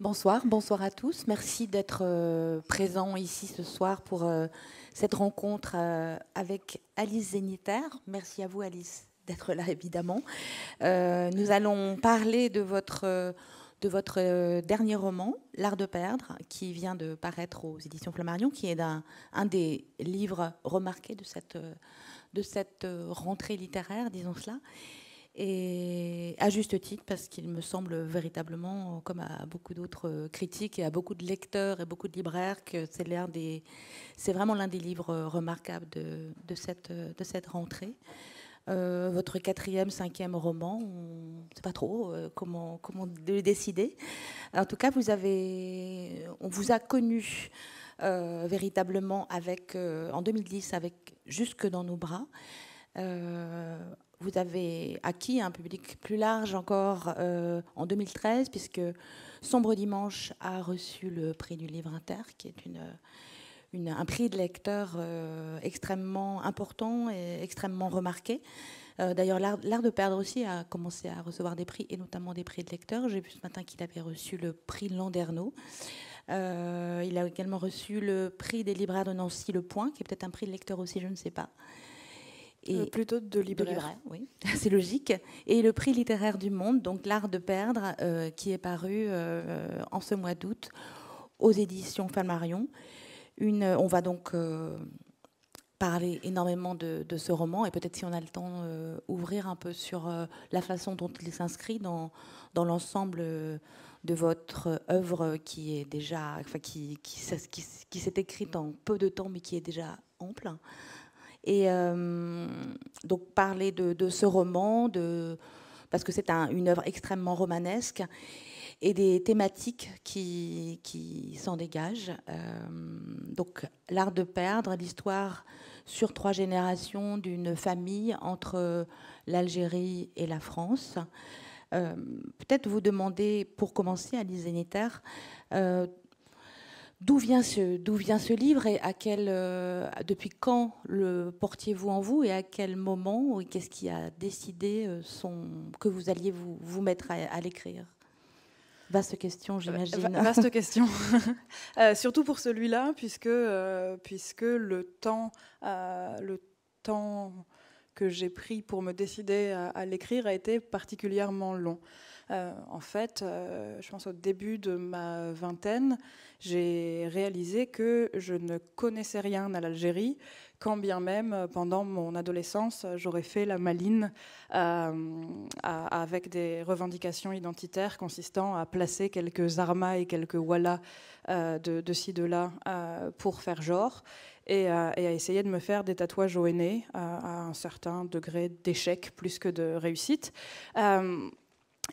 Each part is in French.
Bonsoir, bonsoir à tous. Merci d'être euh, présents ici ce soir pour euh, cette rencontre euh, avec Alice Zéniter. Merci à vous, Alice, d'être là, évidemment. nous allons parler de votre, dernier roman, L'Art de perdre, qui vient de paraître aux éditions Flammarion, qui est un, des livres remarqués de cette rentrée littéraire, disons cela et à juste titre, parce qu'il me semble véritablement, comme à beaucoup d'autres euh, critiques et à beaucoup de lecteurs et beaucoup de libraires, que c'est l'un des, c'est vraiment l'un des livres euh, remarquables de, de, cette, euh, de cette rentrée. votre quatrième, cinquième roman, on ne sait pas trop comment, comment le décider. En tout cas, vous avez, on vous a connu véritablement avec, en 2010 avec Jusque dans nos bras. Euh, vous avez acquis un public plus large encore euh, en 2013, puisque Sombre Dimanche a reçu le prix du livre inter, qui est un prix de lecteur euh, extrêmement important et extrêmement remarqué. Euh, d'ailleurs, l'art de perdre aussi a commencé à recevoir des prix, et notamment des prix de lecteurs. J'ai vu ce matin qu'il avait reçu le prix Landerneau. il a également reçu le prix des libraires de Nancy Le Point, qui est peut-être un prix de lecteur aussi, je ne sais pas. Euh, plutôt de libraire. oui, c'est logique. Et le prix littéraire du monde, donc L'Art de perdre, euh, qui est paru euh, en ce mois d'août aux éditions Falmarion. Une, on va donc parler énormément de, ce roman et peut-être si on a le temps, ouvrir un peu sur la façon dont il s'inscrit dans, l'ensemble de votre œuvre qui est déjà, qui, qui, qui s'est écrite en peu de temps mais qui est déjà ample. Et euh, donc parler de, ce roman, de, parce que c'est une œuvre extrêmement romanesque, et des thématiques qui, s'en dégagent. Euh, donc l'art de perdre, l'histoire sur trois générations d'une famille entre l'Algérie et la France. Euh, peut-être vous demander, pour commencer, Alice Zénitaire, D'où vient, ce, vient ce livre et à quel, euh, depuis quand le portiez-vous en vous et à quel moment qu'est-ce qui a décidé euh, que vous alliez vous, vous mettre à, l'écrire Vaste question, euh, j'imagine. Vaste question. surtout pour celui-là, puisque, puisque le temps, le temps que j'ai pris pour me décider à l'écrire a été particulièrement long. Euh, en fait, euh, je pense au début de ma vingtaine, j'ai réalisé que je ne connaissais rien à l'Algérie, quand bien même euh, pendant mon adolescence, j'aurais fait la maline avec des revendications identitaires consistant à placer quelques armas et quelques wala de, ci, de là pour faire genre. Et, à essayer de me faire des tatouages au henné à un certain degré d'échec plus que de réussite.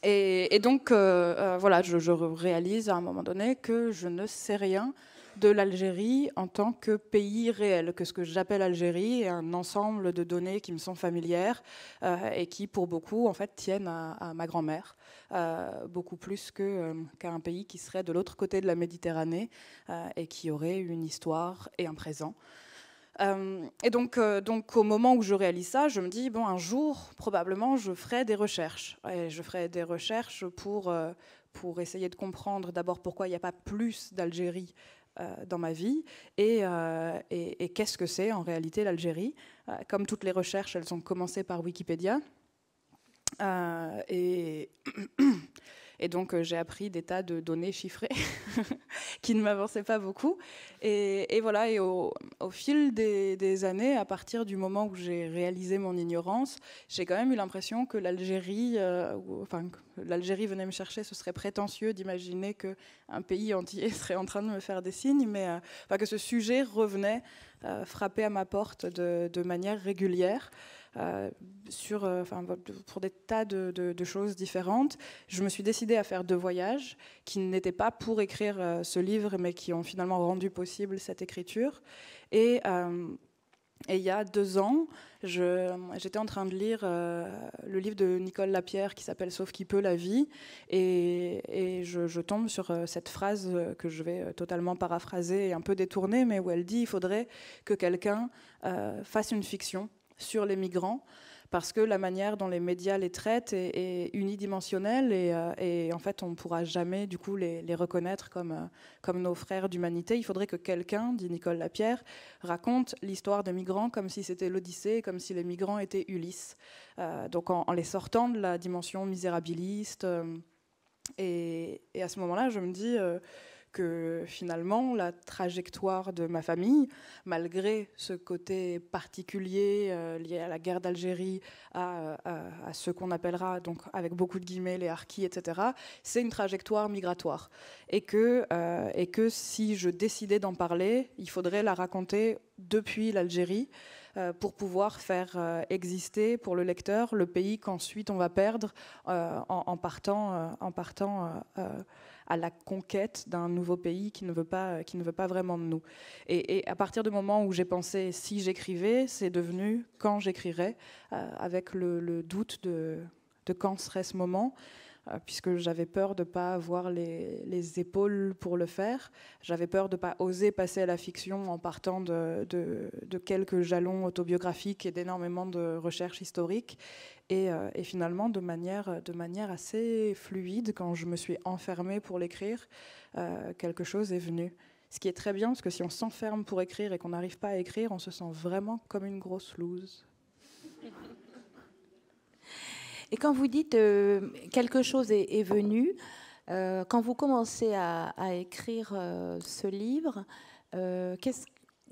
Et, donc, euh, euh, voilà, je, réalise à un moment donné que je ne sais rien de l'Algérie en tant que pays réel, que ce que j'appelle Algérie est un ensemble de données qui me sont familières euh, et qui, pour beaucoup, en fait, tiennent à, ma grand-mère, beaucoup plus qu'à un pays qui serait de l'autre côté de la Méditerranée et qui aurait une histoire et un présent. Euh, et donc, euh, donc, au moment où je réalise ça, je me dis, bon, un jour, probablement, je ferai des recherches. Et je ferai des recherches pour, euh, pour essayer de comprendre d'abord pourquoi il n'y a pas plus d'Algérie dans ma vie et, et, et qu'est-ce que c'est en réalité l'Algérie. comme toutes les recherches, elles ont commencé par Wikipédia. et. Et donc, euh, j'ai appris des tas de données chiffrées qui ne m'avançaient pas beaucoup. Et, voilà, et au, fil des, années, à partir du moment où j'ai réalisé mon ignorance, j'ai quand même eu l'impression que l'Algérie, euh, enfin, l'Algérie venait me chercher, ce serait prétentieux d'imaginer qu'un pays entier serait en train de me faire des signes, mais euh, que ce sujet revenait frapper à ma porte de, de manière régulière. Euh, euh, pour des tas de, choses différentes. Je me suis décidée à faire deux voyages qui n'étaient pas pour écrire euh, ce livre, mais qui ont finalement rendu possible cette écriture. Et. il y a deux ans, j'étais en train de lire le livre de Nicole Lapierre qui s'appelle Sauf qui peut la vie. Et, je, tombe sur cette phrase que je vais totalement paraphraser et un peu détourner, mais où elle dit il faudrait que quelqu'un fasse une fiction sur les migrants parce que la manière dont les médias les traitent est, unidimensionnelle euh, et, en fait on ne pourra jamais du coup les, reconnaître comme, euh, comme nos frères d'humanité. Il faudrait que quelqu'un, dit Nicole Lapierre, raconte l'histoire des migrants comme si c'était l'Odyssée, comme si les migrants étaient Ulysse. Euh, donc en, les sortant de la dimension misérabiliste. Et, et, à ce moment-là, je me dis que finalement la trajectoire de ma famille, malgré ce côté particulier euh, lié à la guerre d'Algérie, à, ce qu'on appellera donc avec beaucoup de guillemets les harkis, etc., c'est une trajectoire migratoire. Et que, euh, et que si je décidais d'en parler, il faudrait la raconter depuis l'Algérie euh, pour pouvoir faire exister pour le lecteur le pays qu'ensuite on va perdre en, partant, en partant à la conquête d'un nouveau pays qui ne veut pas, euh, qui ne veut pas vraiment de nous. Et, à partir du moment où j'ai pensé si j'écrivais, c'est devenu quand j'écrirais, euh, avec le, doute de, quand serait ce moment. Euh, puisque j'avais peur de ne pas avoir les, épaules pour le faire. J'avais peur de ne pas oser passer à la fiction en partant de, quelques jalons autobiographiques et d'énormément de recherches historiques. Et, euh, finalement, de manière, assez fluide, quand je me suis enfermée pour l'écrire, euh, quelque chose est venu. Ce qui est très bien, parce que si on s'enferme pour écrire et qu'on n'arrive pas à écrire, on se sent vraiment comme une grosse loose. Et quand vous dites euh, quelque chose est, venu, euh, quand vous commencez à, écrire euh, ce livre, qu'est-ce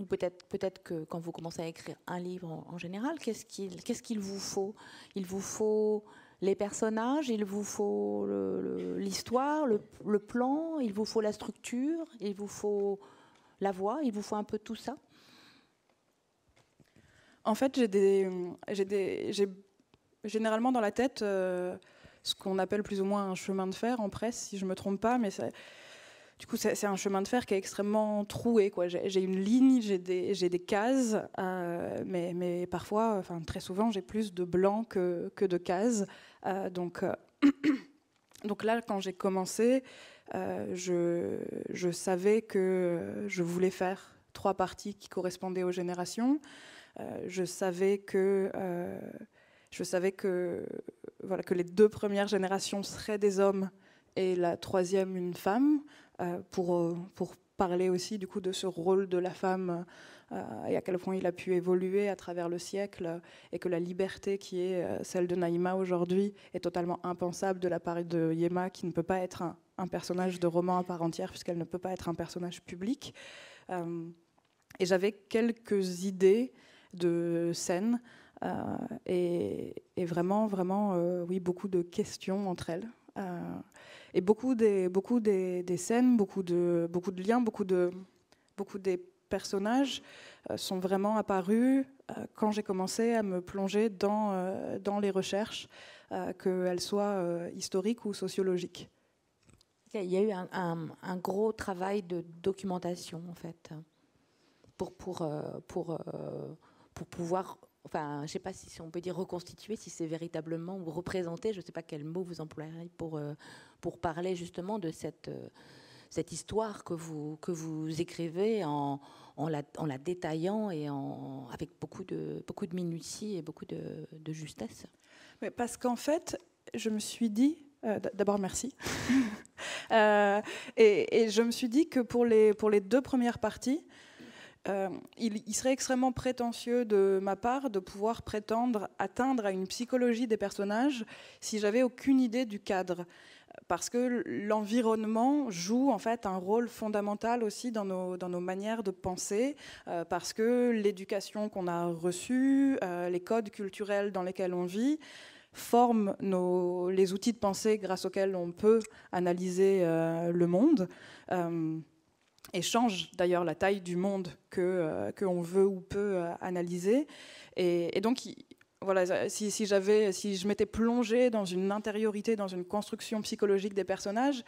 peut-être peut-être que quand vous commencez à écrire un livre en, général, qu'est-ce qu'il qu'est-ce qu'il vous faut Il vous faut les personnages, il vous faut l'histoire, le, plan, il vous faut la structure, il vous faut la voix, il vous faut un peu tout ça. En fait, j'ai des, j'ai généralement dans la tête euh, ce qu'on appelle plus ou moins un chemin de fer en presse, si je ne me trompe pas, mais du coup, c'est un chemin de fer qui est extrêmement troué. J'ai une ligne, j'ai des, cases, euh, mais, mais, parfois, enfin, très souvent, j'ai plus de blanc que, de cases. Euh, donc, donc là, quand j'ai commencé, je, je savais que je voulais faire trois parties qui correspondaient aux générations. je savais que je savais que, voilà, que les deux premières générations seraient des hommes et la troisième une femme, euh, pour, euh, pour parler aussi du coup de ce rôle de la femme euh, et à quel point il a pu évoluer à travers le siècle et que la liberté qui est celle de Naïma aujourd'hui est totalement impensable de la part de Yema qui ne peut pas être un, personnage de roman à part entière puisqu'elle ne peut pas être un personnage public. et j'avais quelques idées de scènes euh, et, vraiment, vraiment, euh, oui, beaucoup de questions entre elles. Euh, et beaucoup, des, beaucoup des, scènes, beaucoup de, beaucoup de liens, beaucoup, de, beaucoup des personnages sont vraiment apparus quand j'ai commencé à me plonger dans, dans les recherches, qu'elles soient historiques ou sociologiques. Il y a eu un, un, gros travail de documentation, en fait, pour, pour, pour, pour pouvoir enfin, je ne sais pas si, on peut dire reconstituer, si c'est véritablement représenter, je ne sais pas quel mot vous employerez pour, euh, pour parler justement de cette, euh, cette histoire que vous, que vous écrivez en, en, la, détaillant et avec beaucoup de, beaucoup de minutie et beaucoup de, justesse. Mais parce qu'en fait, je me suis dit, euh, d'abord merci, et, et, je me suis dit que pour les, pour les deux premières parties, euh, il, serait extrêmement prétentieux de ma part de pouvoir prétendre atteindre à une psychologie des personnages si j'avais aucune idée du cadre. Parce que l'environnement joue en fait un rôle fondamental aussi dans nos, dans nos manières de penser, euh, parce que l'éducation qu'on a reçue, euh, les codes culturels dans lesquels on vit, forment nos, les outils de pensée grâce auxquels on peut analyser le monde et change d'ailleurs la taille du monde que euh, qu'on veut ou peut euh, analyser. Et, donc, voilà, si, j'avais, si je m'étais plongé dans une intériorité, dans une construction psychologique des personnages,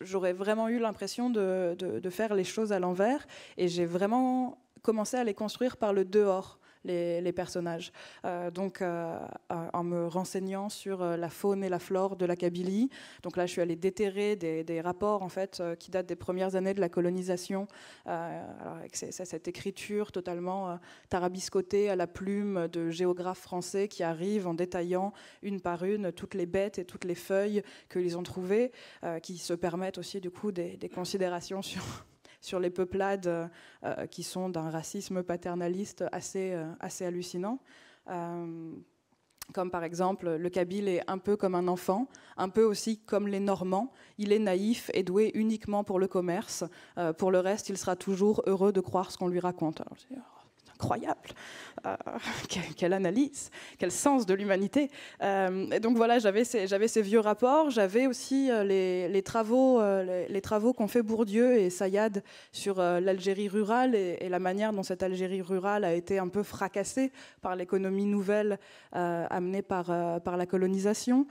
j'aurais vraiment eu l'impression de, faire les choses à l'envers. Et j'ai vraiment commencé à les construire par le dehors les, personnages. Euh, donc, euh, euh, en me renseignant sur la faune et la flore de la Kabylie, donc là, je suis allée déterrer des, rapports en fait qui datent des premières années de la colonisation, alors avec cette écriture totalement tarabiscotée à la plume de géographes français qui arrivent en détaillant une par une toutes les bêtes et toutes les feuilles que qu'ils ont trouvées, qui se permettent aussi du coup des considérations sur sur les peuplades euh, euh, qui sont d'un racisme paternaliste assez, euh, assez hallucinant comme par exemple le Kabyle est un peu comme un enfant, un peu aussi comme les Normands. Il est naïf et doué uniquement pour le commerce. pour le reste, il sera toujours heureux de croire ce qu'on lui raconte. Alors, incroyable. Euh, quelle analyse, quel sens de l'humanité. Euh, donc voilà, j'avais ces, ces, vieux rapports, j'avais aussi euh, les, travaux, euh, les, travaux qu'ont fait Bourdieu et Sayad sur l'Algérie rurale et, la manière dont cette Algérie rurale a été un peu fracassée par l'économie nouvelle amenée par, par la colonisation.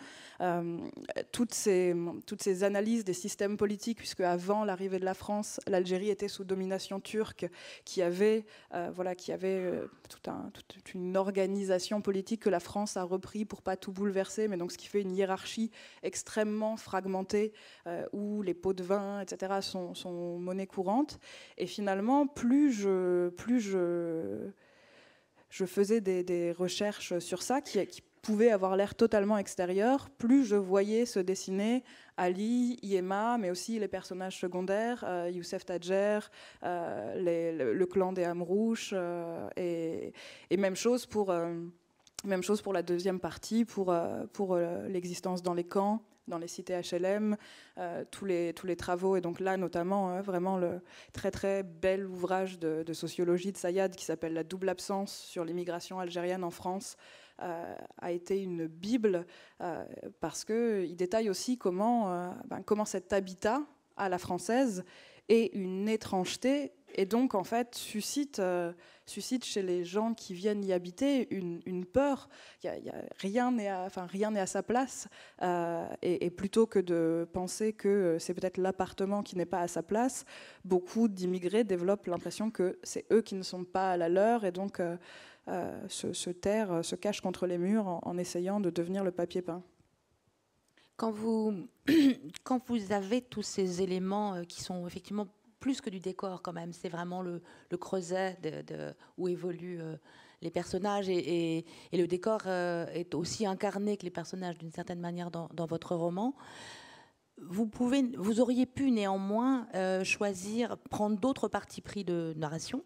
toutes, ces, toutes ces analyses des systèmes politiques, puisque avant l'arrivée de la France, l'Algérie était sous domination turque, qui avait, voilà, qui avait euh, tout toute une organisation politique que la France a repris pour pas tout bouleverser, mais donc ce qui fait une hiérarchie extrêmement fragmentée euh, où les pots de vin, etc., sont, sont monnaie courante. Et finalement, plus je, plus je, je faisais des, recherches sur ça, qui, qui pouvait avoir l'air totalement extérieur, plus je voyais se dessiner Ali, Yema, mais aussi les personnages secondaires, euh, Youssef Tadjer, euh, le, clan des Hamrouches, euh, et, et, même chose pour... la deuxième partie, pour, l'existence dans les camps, dans les cités HLM, tous, les, travaux, et donc là notamment hein, vraiment le très très bel ouvrage de sociologie de Sayad qui s'appelle La double absence sur l'immigration algérienne en France, euh, a été une bible euh, parce qu'il détaille aussi comment, euh, ben, comment cet habitat à la française est une étrangeté et donc en fait suscite, suscite chez les gens qui viennent y habiter une, une peur. Y y a rien n'est à, sa place et, plutôt que de penser que c'est peut-être l'appartement qui n'est pas à sa place, beaucoup d'immigrés développent l'impression que c'est eux qui ne sont pas à la leur et donc euh, se, se, terre, euh, se cache contre les murs en, essayant de devenir le papier peint quand vous, quand vous avez tous ces éléments euh, qui sont effectivement plus que du décor quand même, c'est vraiment le, creuset de, où évoluent les personnages et, le décor est aussi incarné que les personnages d'une certaine manière dans, votre roman. Vous, pouvez, vous auriez pu néanmoins choisir, prendre d'autres parties pris de narration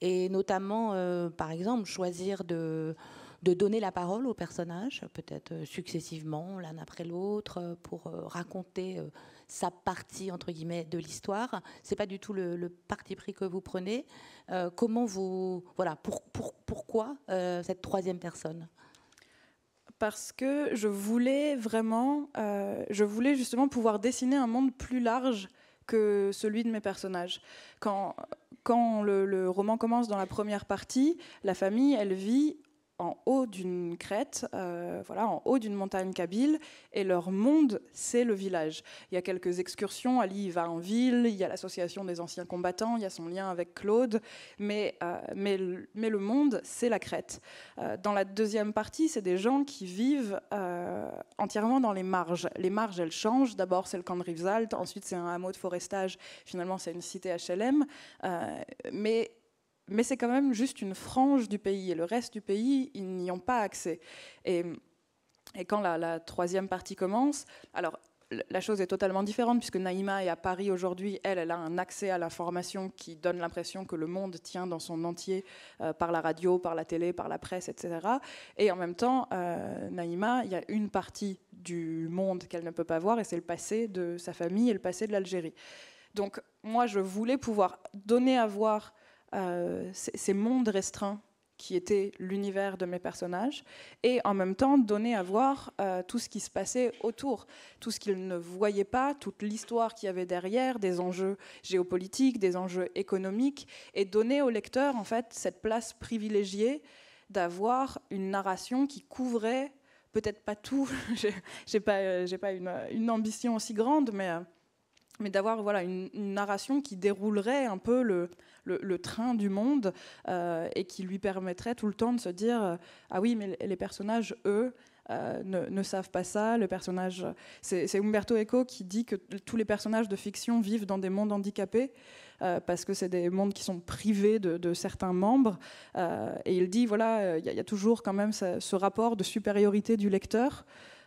et notamment, euh, par exemple, choisir de, de, donner la parole aux personnages, peut-être euh, successivement, l'un après l'autre, euh, pour raconter sa partie entre guillemets de l'histoire. C'est pas du tout le, parti pris que vous prenez. comment vous, voilà, pour, pourquoi cette troisième personne Parce que je voulais vraiment, je voulais justement pouvoir dessiner un monde plus large que celui de mes personnages. Quand, quand le, roman commence dans la première partie, la famille, elle vit en haut d'une crête, euh, voilà, en haut d'une montagne kabyle, et leur monde, c'est le village. Il y a quelques excursions, Ali va en ville, il y a l'association des anciens combattants, il y a son lien avec Claude, mais, euh, mais, mais, le monde, c'est la crête. Euh, dans la deuxième partie, c'est des gens qui vivent entièrement dans les marges. Les marges, elles changent. D'abord, c'est le camp de Rivesaltes, ensuite, c'est un hameau de forestage, finalement, c'est une cité HLM, mais mais c'est quand même juste une frange du pays, et le reste du pays, ils n'y ont pas accès. Et, et quand la, troisième partie commence, alors la chose est totalement différente, puisque Naïma est à Paris aujourd'hui, elle, elle a un accès à l'information qui donne l'impression que le monde tient dans son entier euh, par la radio, par la télé, par la presse, etc. Et en même temps, euh, Naïma, il y a une partie du monde qu'elle ne peut pas voir, et c'est le passé de sa famille et le passé de l'Algérie. Donc moi, je voulais pouvoir donner à voir euh, ces mondes restreints qui étaient l'univers de mes personnages, et en même temps donner à voir euh, tout ce qui se passait autour, tout ce qu'ils ne voyaient pas, toute l'histoire qu'il y avait derrière, des enjeux géopolitiques, des enjeux économiques, et donner au lecteur en fait cette place privilégiée d'avoir une narration qui couvrait peut-être pas tout, j'ai pas, euh, pas une, ambition aussi grande, mais mais d'avoir voilà, une, narration qui déroulerait un peu le, le, train du monde euh, et qui lui permettrait tout le temps de se dire euh, ah oui mais les personnages eux euh, ne, savent pas ça. Le personnage, c'est Umberto Eco qui dit que tous les personnages de fiction vivent dans des mondes handicapés parce que c'est des mondes qui sont privés de, certains membres. et il dit voilà, il y, a toujours quand même ce, ce rapport de supériorité du lecteur.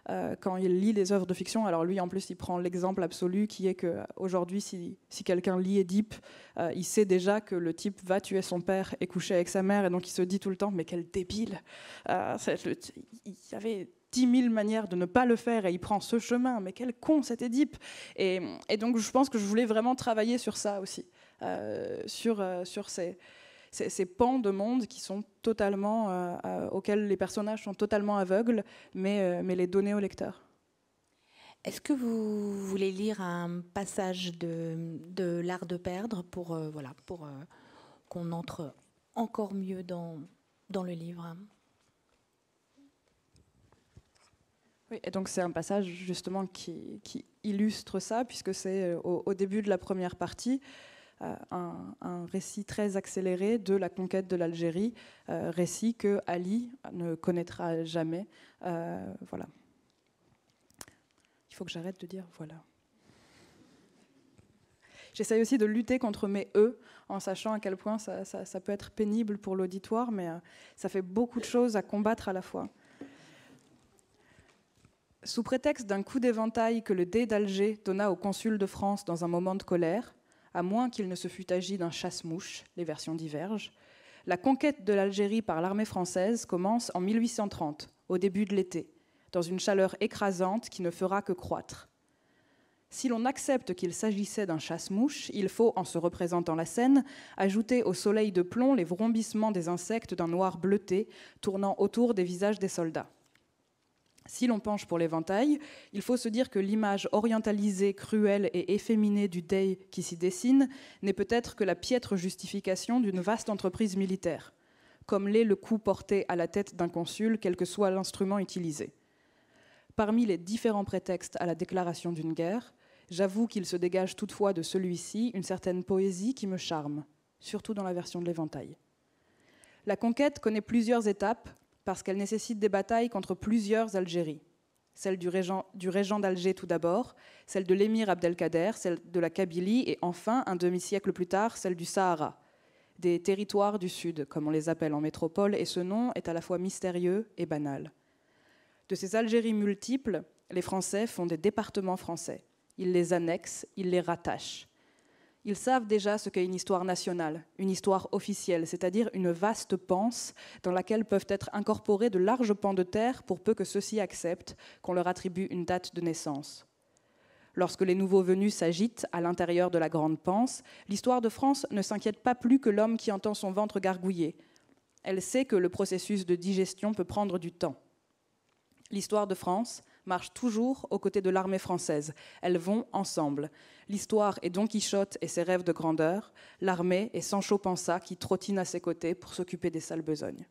Euh, quand il lit des œuvres de fiction. Alors lui, en plus, il prend l'exemple absolu qui est qu'aujourd'hui, euh, si, si quelqu'un lit Édipe, euh, il sait déjà que le type va tuer son père et coucher avec sa mère, et donc il se dit tout le temps, mais quel débile Il y avait dix mille manières de ne pas le faire et il prend ce chemin, mais quel con cet Édipe et, et donc je pense que je voulais vraiment travailler sur ça aussi, sur, sur ces ces pans de monde qui sont totalement, euh, euh, auxquels les personnages sont totalement aveugles, mais, euh, mais les donner au lecteur. Est-ce que vous voulez lire un passage de, L'Art de perdre pour, voilà, pour qu'on entre encore mieux dans, dans le livre Oui, et donc c'est un passage justement qui, illustre ça, puisque c'est au, début de la première partie. Euh, un, récit très accéléré de la conquête de l'Algérie, euh, récit que Ali ne connaîtra jamais. Euh, voilà. Il faut que j'arrête de dire voilà. J'essaye aussi de lutter contre mes E en sachant à quel point ça, ça peut être pénible pour l'auditoire, mais ça fait beaucoup de choses à combattre à la fois. Sous prétexte d'un coup d'éventail que le dé d'Alger donna au consul de France dans un moment de colère, à moins qu'il ne se fût agi d'un chasse-mouche, les versions divergent. La conquête de l'Algérie par l'armée française commence en 1830, au début de l'été, dans une chaleur écrasante qui ne fera que croître. Si l'on accepte qu'il s'agissait d'un chasse-mouche, il faut, en se représentant la scène, ajouter au soleil de plomb les vrombissements des insectes d'un noir bleuté tournant autour des visages des soldats. Si l'on penche pour l'éventail, il faut se dire que l'image orientalisée, cruelle et efféminée du Dei qui s'y dessine n'est peut-être que la piètre justification d'une vaste entreprise militaire, comme l'est le coup porté à la tête d'un consul, quel que soit l'instrument utilisé. Parmi les différents prétextes à la déclaration d'une guerre, j'avoue qu'il se dégage toutefois de celui-ci une certaine poésie qui me charme, surtout dans la version de l'éventail. La conquête connaît plusieurs étapes, parce qu'elle nécessite des batailles contre plusieurs Algéries. Celle du régent, d'Alger tout d'abord, celle de l'émir Abdelkader, celle de la Kabylie et enfin, un demi-siècle plus tard, celle du Sahara, des territoires du Sud, comme on les appelle en métropole, et ce nom est à la fois mystérieux et banal. De ces Algéries multiples, les Français font des départements français. Ils les annexent, ils les rattachent ils savent déjà ce qu'est une histoire nationale, une histoire officielle, c'est-à-dire une vaste panse dans laquelle peuvent être incorporés de larges pans de terre pour peu que ceux-ci acceptent qu'on leur attribue une date de naissance. Lorsque les nouveaux venus s'agitent à l'intérieur de la grande panse, l'histoire de France ne s'inquiète pas plus que l'homme qui entend son ventre gargouiller. Elle sait que le processus de digestion peut prendre du temps. L'histoire de France, marchent toujours aux côtés de l'armée française. Elles vont ensemble. L'histoire est Don Quichotte et ses rêves de grandeur, l'armée est Sancho Panza qui trottine à ses côtés pour s'occuper des sales besognes.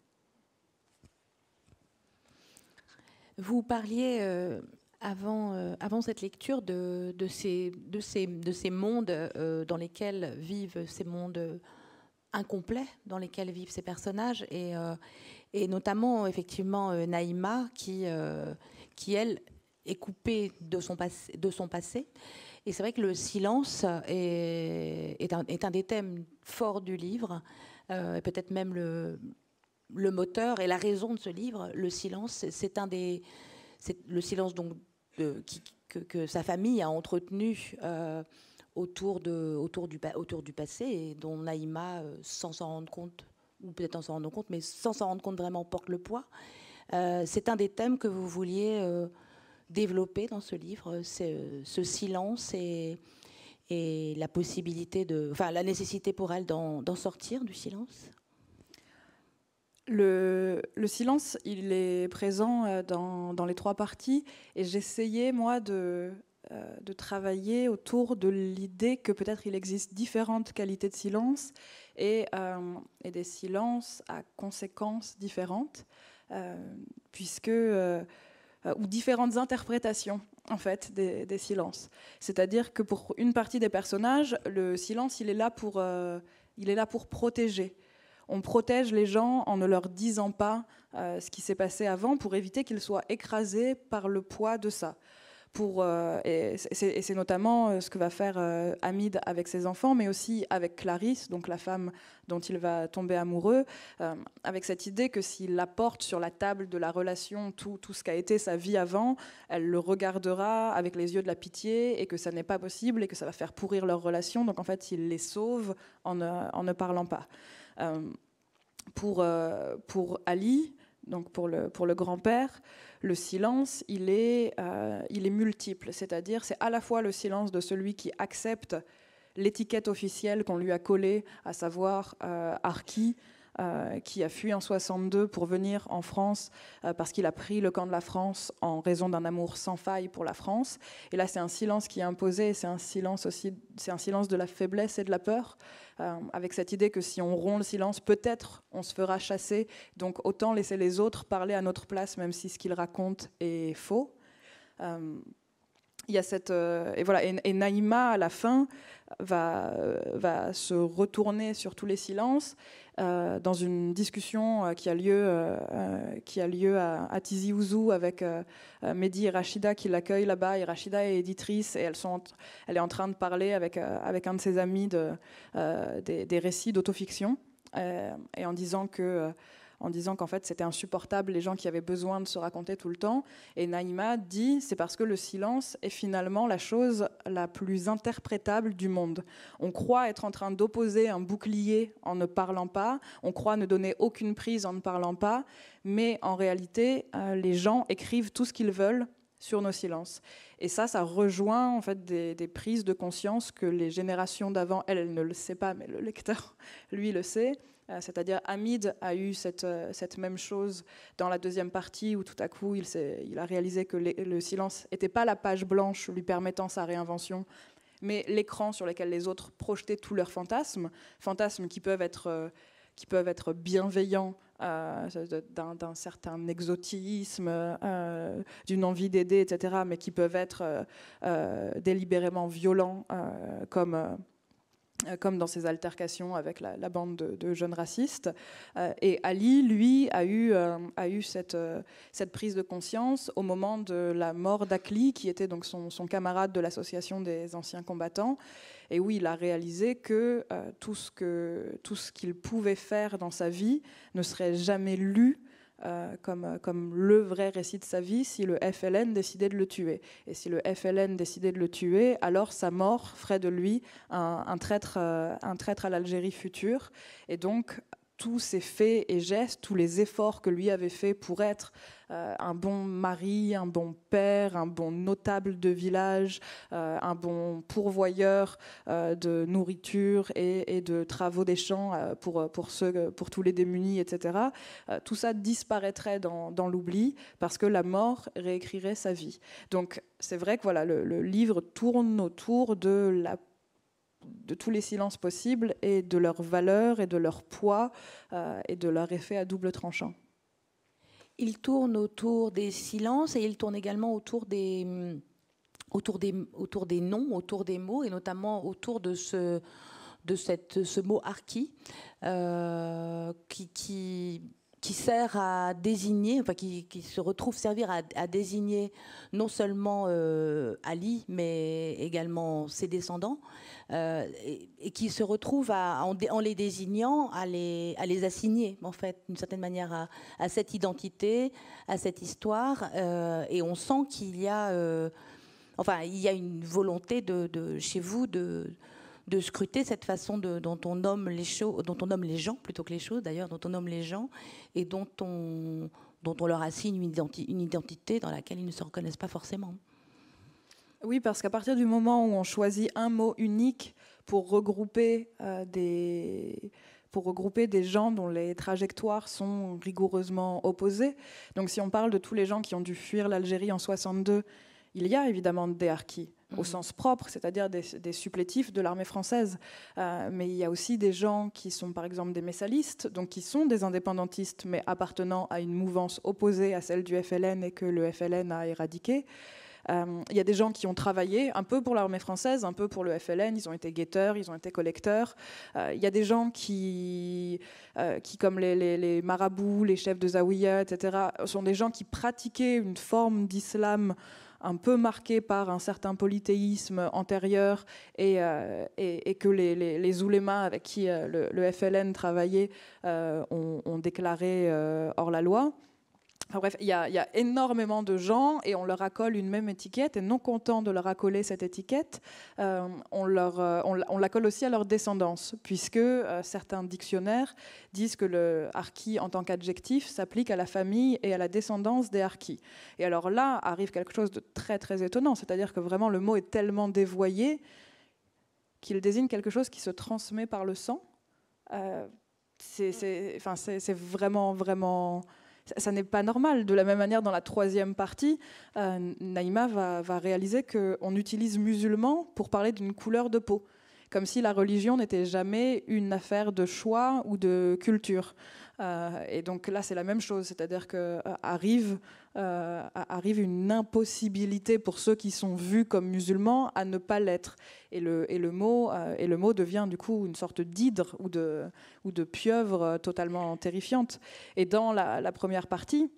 Vous parliez euh, avant, euh, avant, cette lecture de, ces, de, ces, de ces, mondes euh, dans lesquels vivent ces mondes incomplets, dans lesquels vivent ces personnages, et, et notamment effectivement Naïma qui qui, elle, est coupée de son, de son passé. Et c'est vrai que le silence est, est, un, des thèmes forts du livre, euh, et peut-être même le, le, moteur et la raison de ce livre. Le silence, c'est un des. Le silence donc, de, que, sa famille a entretenu euh, autour, de, autour, du, autour du passé, et dont Naïma, euh, sans s'en rendre compte, ou peut-être en s'en rendant compte, mais sans s'en rendre compte vraiment, porte le poids. Euh, c'est un des thèmes que vous vouliez euh, développer dans ce livre, c'est ce silence et, la possibilité de, enfin, la nécessité pour elle d'en sortir du silence. Le, silence, il est présent euh, dans, les trois parties, et j'essayais moi de travailler autour de l'idée que peut-être il existe différentes qualités de silence et des silences à conséquences différentes. Euh, puisque euh, euh, ou différentes interprétations en fait des, silences. C'est-à-dire que pour une partie des personnages, le silence il est là pour protéger. On protège les gens en ne leur disant pas ce qui s'est passé avant pour éviter qu'ils soient écrasés par le poids de ça pour, euh, et c'est notamment euh, ce que va faire euh, Hamid avec ses enfants, mais aussi avec Clarisse, donc la femme dont il va tomber amoureux, avec cette idée que s'il apporte sur la table de la relation tout, ce qu'a été sa vie avant, elle le regardera avec les yeux de la pitié et que ça n'est pas possible et que ça va faire pourrir leur relation. Donc en fait, il les sauve en ne, en ne parlant pas. pour, pour Ali, donc pour le, pour le grand-père, le silence, euh, il est, multiple. C'est-à-dire, c'est à la fois le silence de celui qui accepte l'étiquette officielle qu'on lui a collée, à savoir euh, Arki. Euh, qui a fui en 62 pour venir en France euh, parce qu'il a pris le camp de la France en raison d'un amour sans faille pour la France. Et là, c'est un silence qui est imposé, c'est un silence aussi, c'est un silence de la faiblesse et de la peur, euh, avec cette idée que si on rompt le silence, peut-être on se fera chasser. Donc autant laisser les autres parler à notre place, même si ce qu'ils racontent est faux il y a cette et voilà et, Naïma à la fin va va se retourner sur tous les silences euh, dans une discussion euh, qui a lieu, euh, qui a lieu à, Tizi Ouzou avec Mehdi et Rachida qui l'accueillent là-bas. Et Rachida est éditrice et elles sont elle est en train de parler avec, avec un de ses amis de, des, des, récits d'autofiction et en disant que en disant qu'en fait c'était insupportable les gens qui avaient besoin de se raconter tout le temps. Et Naïma dit c'est parce que le silence est finalement la chose la plus interprétable du monde. On croit être en train d'opposer un bouclier en ne parlant pas, on croit ne donner aucune prise en ne parlant pas, mais en réalité euh, les gens écrivent tout ce qu'ils veulent sur nos silences. Et ça, ça rejoint en fait des, prises de conscience que les générations d'avant, elle, elle ne le sait pas, mais le lecteur, lui, le sait, euh, c'est-à-dire Hamid a eu euh, cette, même chose dans la deuxième partie où tout à coup il, a réalisé que le silence n'était pas la page blanche lui permettant sa réinvention, mais l'écran sur lequel les autres projetaient tous leurs fantasmes, fantasmes qui peuvent être, euh, bienveillants, d'un certain exotisme, d'une envie d'aider, etc., mais qui peuvent être délibérément violents, comme euh, comme dans ses altercations avec la, bande de, jeunes racistes. Euh, et Ali, lui, a eu, euh, a eu cette, prise de conscience au moment de la mort d'Akli, qui était donc son, camarade de l'association des anciens combattants, et où il a réalisé que tout ce qu'il pouvait faire dans sa vie ne serait jamais lu euh, comme, euh, comme le vrai récit de sa vie si le FLN décidait de le tuer. Et si le FLN décidait de le tuer, alors sa mort ferait de lui un, traître, euh, un traître à l'Algérie future. Et donc, tous ses faits et gestes, tous les efforts que lui avait faits pour être euh, un bon mari, un bon père, un bon notable de village, euh, un bon pourvoyeur euh, de nourriture et, de travaux des champs pour, pour, ceux, pour tous les démunis, etc. tout ça disparaîtrait dans, l'oubli parce que la mort réécrirait sa vie. Donc c'est vrai que voilà, le, le livre tourne autour de la de tous les silences possibles et de leur valeur et de leur poids euh, et de leur effet à double tranchant. Il tourne autour des silences et il tourne également autour des, mm, autour des, autour des noms, autour des mots et notamment autour de ce, de cette, ce mot archi euh, qui, qui qui sert à désigner, enfin qui, se retrouve servir à, désigner non seulement euh, Ali, mais également ses descendants, euh, et, qui se retrouve à, en, les désignant à les, à les assigner, en fait, d'une certaine manière, à, cette identité, à cette histoire, euh, et on sent qu'il y a, enfin, il y a une volonté de chez vous de de scruter cette façon dont, on nomme les dont on nomme les gens, plutôt que les choses d'ailleurs, dont on nomme les gens et dont on, leur assigne une, identité dans laquelle ils ne se reconnaissent pas forcément. Oui, parce qu'à partir du moment où on choisit un mot unique pour regrouper, euh, des, gens dont les trajectoires sont rigoureusement opposées, donc si on parle de tous les gens qui ont dû fuir l'Algérie en 62, il y a évidemment des harkis au mhm. sens propre, c'est-à-dire des, supplétifs de l'armée française. Euh, mais il y a aussi des gens qui sont par exemple des messalistes, donc qui sont des indépendantistes, mais appartenant à une mouvance opposée à celle du FLN et que le FLN a éradiquée. Euh, il y a des gens qui ont travaillé un peu pour l'armée française, un peu pour le FLN, ils ont été guetteurs, ils ont été collecteurs. Euh, il y a des gens qui, qui comme les, les, marabouts, les chefs de Zawiya, etc., sont des gens qui pratiquaient une forme d'islam un peu marqué par un certain polythéisme antérieur et, euh, que les, oulémas avec qui euh, le, FLN travaillait euh, ont déclaré hors la loi. Enfin bref, il y, a énormément de gens et on leur accole une même étiquette et non content de leur accoler cette étiquette, euh, on, leur, euh, on, l'accole aussi à leur descendance, puisque euh, certains dictionnaires disent que le harki en tant qu'adjectif s'applique à la famille et à la descendance des harkis. Et alors là arrive quelque chose de très très étonnant, c'est-à-dire que vraiment le mot est tellement dévoyé qu'il désigne quelque chose qui se transmet par le sang. c'est vraiment vraiment ça, n'est pas normal. De la même manière, dans la troisième partie, euh, Naïma va, va réaliser qu'on utilise musulman pour parler d'une couleur de peau, comme si la religion n'était jamais une affaire de choix ou de culture. Euh, et donc là, c'est la même chose, c'est-à-dire qu'arrive euh, euh, arrive une impossibilité pour ceux qui sont vus comme musulmans à ne pas l'être. Et le, et, le mot, et le mot devient du coup une sorte d'hydre ou de, ou de pieuvre totalement terrifiante. Et dans la, première partie,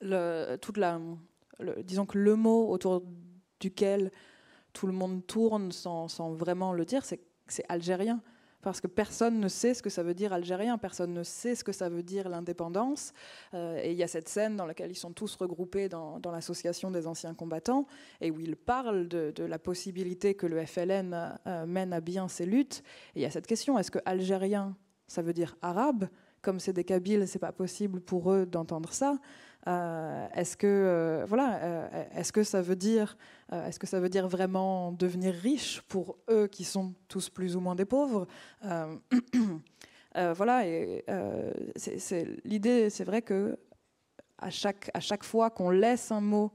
le, toute la, disons que le mot autour duquel tout le monde tourne sans vraiment le dire, c'est algérien parce que personne ne sait ce que ça veut dire algérien, personne ne sait ce que ça veut dire l'indépendance. Euh, et il y a cette scène dans laquelle ils sont tous regroupés dans, l'association des anciens combattants et où ils parlent de, la possibilité que le FLN euh, mène à bien ses luttes. Et il y a cette question est-ce que algérien, ça veut dire arabe Comme c'est des Kabyles, c'est pas possible pour eux d'entendre ça. Euh, est-ce que euh, voilà, euh, est-ce que ça veut dire, est-ce que ça veut dire vraiment devenir riche pour eux qui sont tous plus ou moins des pauvres Voilà, et c'est, l'idée, c'est vrai que à chaque fois qu'on laisse un mot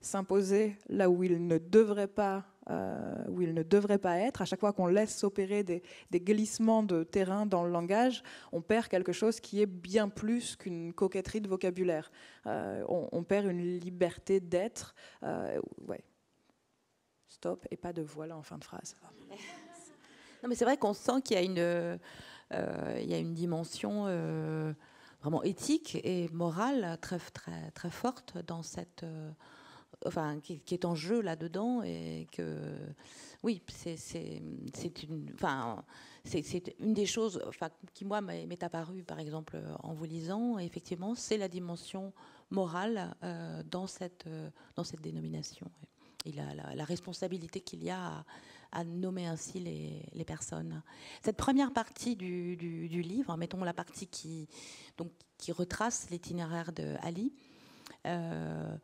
s'imposer là où il ne devrait pas euh, où il ne devrait pas être. À chaque fois qu'on laisse s'opérer des, glissements de terrain dans le langage, on perd quelque chose qui est bien plus qu'une coquetterie de vocabulaire. Euh, on, perd une liberté d'être. Euh, ouais. Stop et pas de voilà en fin de phrase. Non, mais c'est vrai qu'on sent qu'il y a une, il y a une dimension vraiment éthique et morale très, très, très forte dans cette, enfin, qui, est en jeu là-dedans et que, oui, c'est une, enfin, c'est une des choses, enfin, qui moi m'est apparue, par exemple, en vous lisant, effectivement, c'est la dimension morale euh, dans cette euh, dans cette dénomination et la, la, responsabilité qu'il y a à, nommer ainsi les, les, personnes. Cette première partie du, du, livre, mettons la partie qui donc qui retrace l'itinéraire de Ali. Euh,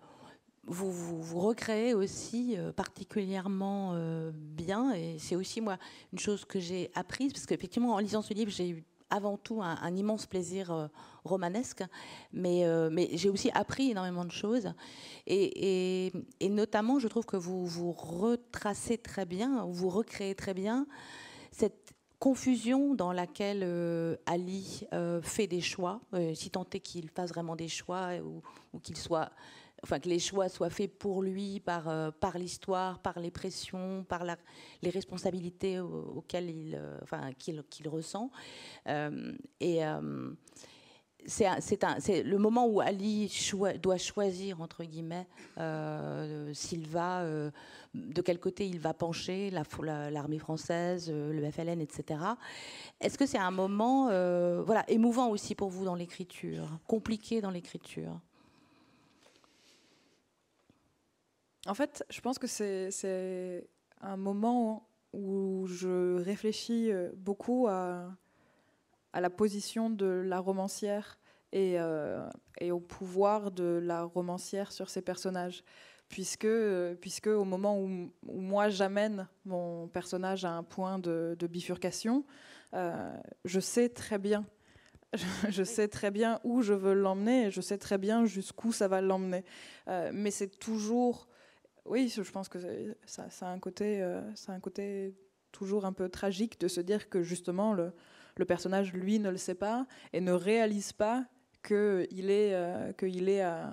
vous, vous, recréez aussi euh, particulièrement euh, bien. Et c'est aussi, moi, une chose que j'ai apprise, parce qu'effectivement, en lisant ce livre, j'ai eu avant tout un, immense plaisir euh, romanesque, mais, mais j'ai aussi appris énormément de choses. Et, notamment, je trouve que vous, vous retracez très bien, vous recréez très bien cette confusion dans laquelle Ali fait des choix, si tant est qu'il fasse vraiment des choix ou qu'il soit que les choix soient faits pour lui par, euh, par l'histoire, par les pressions, par les responsabilités auxquelles il, euh, enfin, qu'il, ressent. Euh, et c'est, le moment où Ali doit choisir, entre guillemets, s'il va, de quel côté il va pencher, l'armée la, française, le FLN, etc. Est-ce que c'est un moment voilà, émouvant aussi pour vous dans l'écriture, compliqué dans l'écriture En fait, je pense que c'est un moment où je réfléchis euh, beaucoup à, à la position de la romancière et, euh, au pouvoir de la romancière sur ses personnages. Puisque, euh, puisque au moment où, moi j'amène mon personnage à un point de, bifurcation, je sais très bien. Je, je sais très bien où je veux l'emmener et je sais très bien jusqu'où ça va l'emmener. mais c'est toujours oui, je pense que ça, a un côté, euh, un côté toujours un peu tragique de se dire que justement le, le personnage, lui, ne le sait pas et ne réalise pas qu'il est, euh, il est à,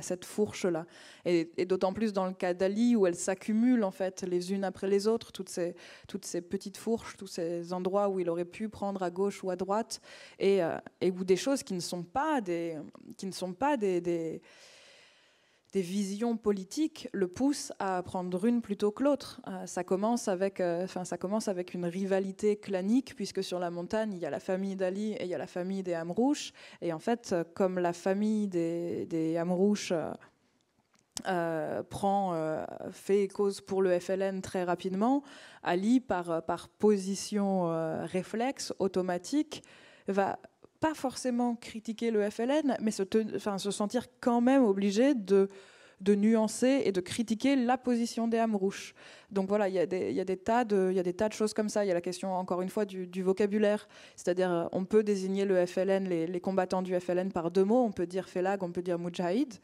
cette fourche-là. Et, d'autant plus dans le cas d'Ali, où elles s'accumulent en fait les unes après les autres, toutes ces, toutes ces petites fourches, tous ces endroits où il aurait pu prendre à gauche ou à droite, et, euh, et où des choses qui ne sont pas des... Qui ne sont pas des des visions politiques le poussent à prendre une plutôt que l'autre. Euh, ça, commence avec, euh, ça commence avec une rivalité clanique, puisque sur la montagne, il y a la famille d'Ali et il y a la famille des Amrouches. Et en fait, euh, comme la famille des, des prend fait cause pour le FLN très rapidement, Ali par, par position réflexe automatique va pas forcément critiquer le FLN, mais se, enfin, se sentir quand même obligé de, de nuancer et de critiquer la position des rouges. Donc voilà, il y, a des tas de choses comme ça. Il y a la question, encore une fois, du, vocabulaire. C'est-à-dire, euh, on peut désigner le FLN, les, combattants du FLN par deux mots. On peut dire Félag, on peut dire Mujahid.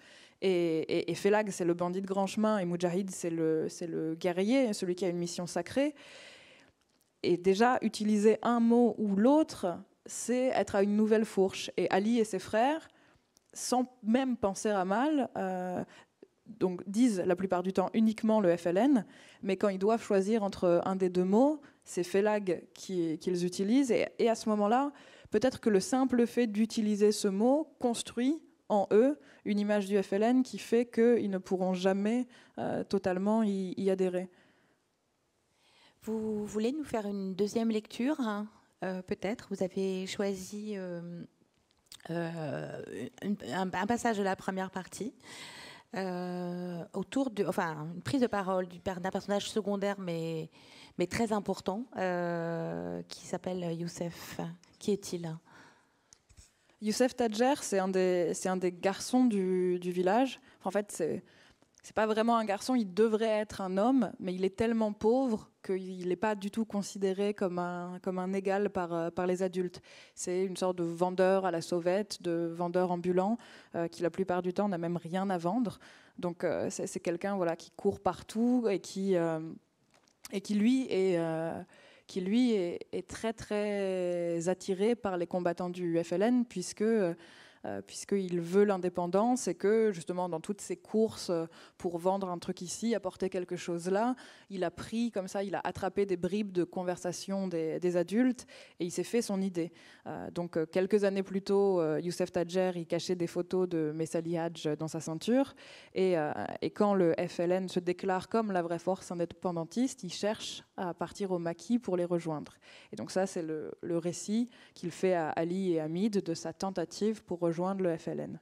Et, et, Félag, c'est le bandit de grand chemin, et Mujahid, c'est le, le guerrier, celui qui a une mission sacrée. Et déjà, utiliser un mot ou l'autre, c'est être à une nouvelle fourche. Et Ali et ses frères, sans même penser à mal, euh, donc disent la plupart du temps uniquement le FLN, mais quand ils doivent choisir entre un des deux mots, c'est FELAG qu'ils utilisent. Et, à ce moment-là, peut-être que le simple fait d'utiliser ce mot construit en eux une image du FLN qui fait qu'ils ne pourront jamais euh, totalement y, adhérer. Vous voulez nous faire une deuxième lecture hein euh, peut-être. Vous avez choisi euh, euh, un, passage de la première partie. autour de, enfin, une prise de parole d'un personnage secondaire mais, mais très important qui s'appelle Youssef. Qui est-il Youssef Tadjer, c'est un, des, un des garçons du, du village. en fait, c'est c'est pas vraiment un garçon, il devrait être un homme, mais il est tellement pauvre qu'il n'est pas du tout considéré comme un, comme un égal par, euh, par les adultes. C'est une sorte de vendeur à la sauvette, de vendeur ambulant, euh, qui la plupart du temps n'a même rien à vendre. Donc euh, c'est quelqu'un voilà, qui court partout et qui, et qui lui est qui lui très très attiré par les combattants du FLN puisque euh, puisqu'il veut l'indépendance et que justement dans toutes ses courses euh, pour vendre un truc ici, apporter quelque chose là, il a pris comme ça, il a attrapé des bribes de conversation des, adultes et il s'est fait son idée. Euh, donc quelques années plus tôt, Youssef Tadjer, y cachait des photos de Messali Hadj dans sa ceinture et, quand le FLN se déclare comme la vraie force indépendantiste, il cherche à partir au maquis pour les rejoindre. Et donc ça, c'est le, récit qu'il fait à Ali et Hamid de sa tentative pour rejoindre le FLN.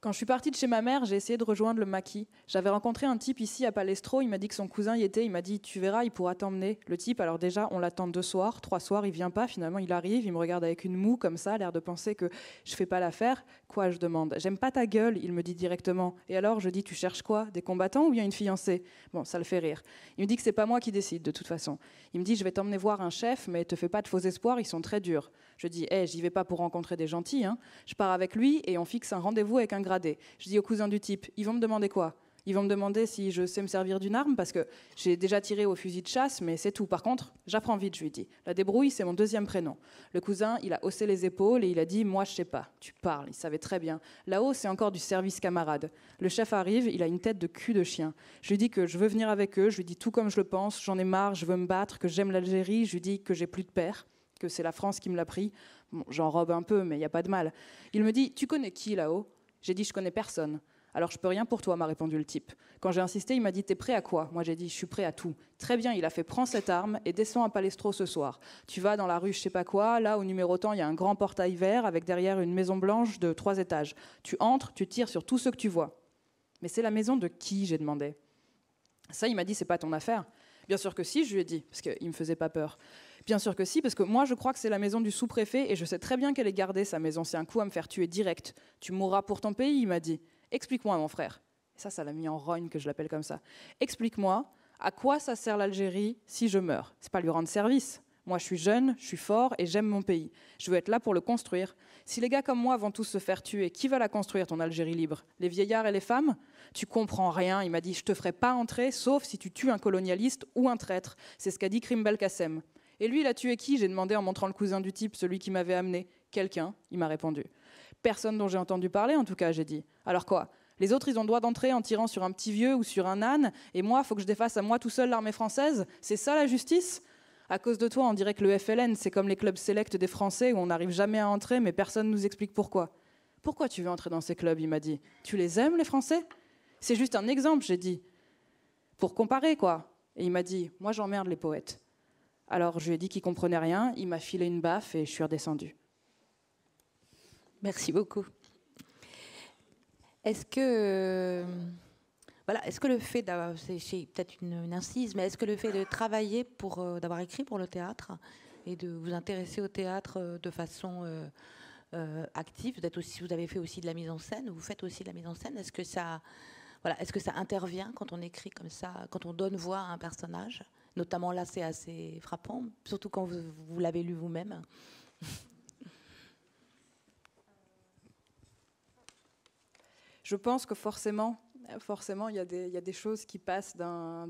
Quand je suis partie de chez ma mère, j'ai essayé de rejoindre le maquis. J'avais rencontré un type ici à Palestro, il m'a dit que son cousin y était, il m'a dit Tu verras, il pourra t'emmener. Le type, alors déjà, on l'attend deux soirs, trois soirs, il vient pas, finalement il arrive, il me regarde avec une moue comme ça, l'air de penser que je fais pas l'affaire, Quoi je demande. J'aime pas ta gueule, il me dit directement. Et alors je dis Tu cherches quoi Des combattants ou bien une fiancée Bon, ça le fait rire. Il me dit que c'est pas moi qui décide, de toute façon. Il me dit Je vais t'emmener voir un chef, mais te fais pas de faux espoirs, ils sont très durs. Je dis Eh, j'y vais pas pour rencontrer des gentils. Hein. Je pars avec lui et on fixe un rendez-vous avec un gradé. Je dis au cousin du type Ils vont me demander quoi ils vont me demander si je sais me servir d'une arme parce que j'ai déjà tiré au fusil de chasse, mais c'est tout. Par contre, j'apprends vite, je lui dis. La débrouille, c'est mon deuxième prénom. Le cousin, il a haussé les épaules et il a dit Moi, je sais pas. Tu parles, il savait très bien. Là-haut, c'est encore du service camarade. Le chef arrive, il a une tête de cul de chien. Je lui dis que je veux venir avec eux, je lui dis tout comme je le pense, j'en ai marre, je veux me battre, que j'aime l'Algérie, je lui dis que j'ai plus de père que c'est la France qui me l'a pris. Bon, robe un peu, mais il n'y a pas de mal. Il me dit Tu connais qui là-haut J'ai dit Je connais personne. Alors je peux rien pour toi, m'a répondu le type. Quand j'ai insisté, il m'a dit T'es prêt à quoi Moi j'ai dit Je suis prêt à tout. Très bien, il a fait Prends cette arme et descends à Palestro ce soir. Tu vas dans la rue, je sais pas quoi, là au numéro temps il y a un grand portail vert avec derrière une maison blanche de trois étages. Tu entres, tu tires sur tout ce que tu vois. Mais c'est la maison de qui j'ai demandé. Ça, il m'a dit C'est pas ton affaire. Bien sûr que si, je lui ai dit, parce qu'il me faisait pas peur. Bien sûr que si, parce que moi je crois que c'est la maison du sous-préfet et je sais très bien qu'elle est gardée, sa maison. C'est un coup à me faire tuer direct. Tu mourras pour ton pays, il m'a dit. Explique-moi, mon frère. ça, ça l'a mis en rogne que je l'appelle comme ça. Explique-moi à quoi ça sert l'Algérie si je meurs. C'est pas lui rendre service. Moi, je suis jeune, je suis fort et j'aime mon pays. Je veux être là pour le construire. Si les gars comme moi vont tous se faire tuer, qui va la construire, ton Algérie libre Les vieillards et les femmes Tu comprends rien. Il m'a dit Je te ferai pas entrer, sauf si tu tues un colonialiste ou un traître. C'est ce qu'a dit Krim Belkacem. Et lui, il a tué qui J'ai demandé en montrant le cousin du type, celui qui m'avait amené. Quelqu'un, il m'a répondu. Personne dont j'ai entendu parler, en tout cas, j'ai dit. Alors quoi les autres, ils ont le droit d'entrer en tirant sur un petit vieux ou sur un âne, et moi, faut que je défasse à moi tout seul l'armée française C'est ça la justice À cause de toi, on dirait que le FLN, c'est comme les clubs sélects des Français où on n'arrive jamais à entrer, mais personne nous explique pourquoi. Pourquoi tu veux entrer dans ces clubs Il m'a dit. Tu les aimes, les Français C'est juste un exemple, j'ai dit. Pour comparer, quoi. Et il m'a dit Moi, j'emmerde les poètes. Alors, je lui ai dit qu'il comprenait rien, il m'a filé une baffe et je suis redescendu. Merci beaucoup. Est-ce que, euh, voilà, est-ce que le fait d'avoir, c'est, peut-être une, mais est-ce que le fait de travailler pour, euh, d'avoir écrit pour le théâtre et de vous intéresser au théâtre euh, de façon active, vous aussi, vous avez fait aussi de la mise en scène, vous faites aussi de la mise en scène, est-ce que ça, voilà, est-ce que ça intervient quand on écrit comme ça, quand on donne voix à un personnage Notamment là, c'est assez frappant, surtout quand vous, vous l'avez lu vous-même. je pense que forcément, forcément, il y, a des, des choses qui passent d'un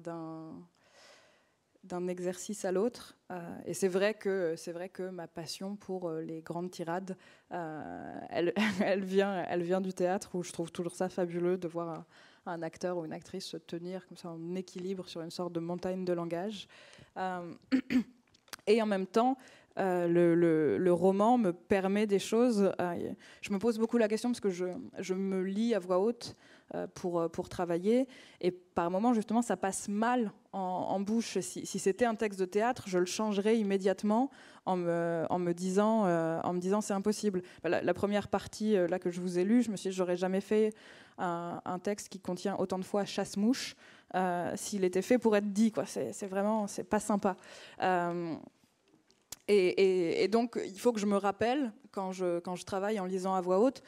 exercice à l'autre. Euh, et c'est vrai, que, vrai que ma passion pour euh, les grandes tirades, euh, elle, vient, elle vient du théâtre, où je trouve toujours ça fabuleux de voir un, acteur ou une actrice se tenir comme ça en équilibre sur une sorte de montagne de langage. et en même temps, euh, le, roman me permet des choses. Euh, je me pose beaucoup la question parce que je, je me lis à voix haute euh, pour, pour travailler. Et par moments, justement, ça passe mal en, bouche. Si, c'était un texte de théâtre, je le changerais immédiatement en me, en me disant, en me disant c'est impossible. Bah, la, première partie là que je vous ai lue, je me suis dit j'aurais jamais fait un, texte qui contient autant de fois chasse-mouche s'il était fait pour être dit. Quoi. C'est, vraiment, c'est pas sympa. Et, donc, il faut que je me rappelle, quand je, travaille en lisant à voix haute,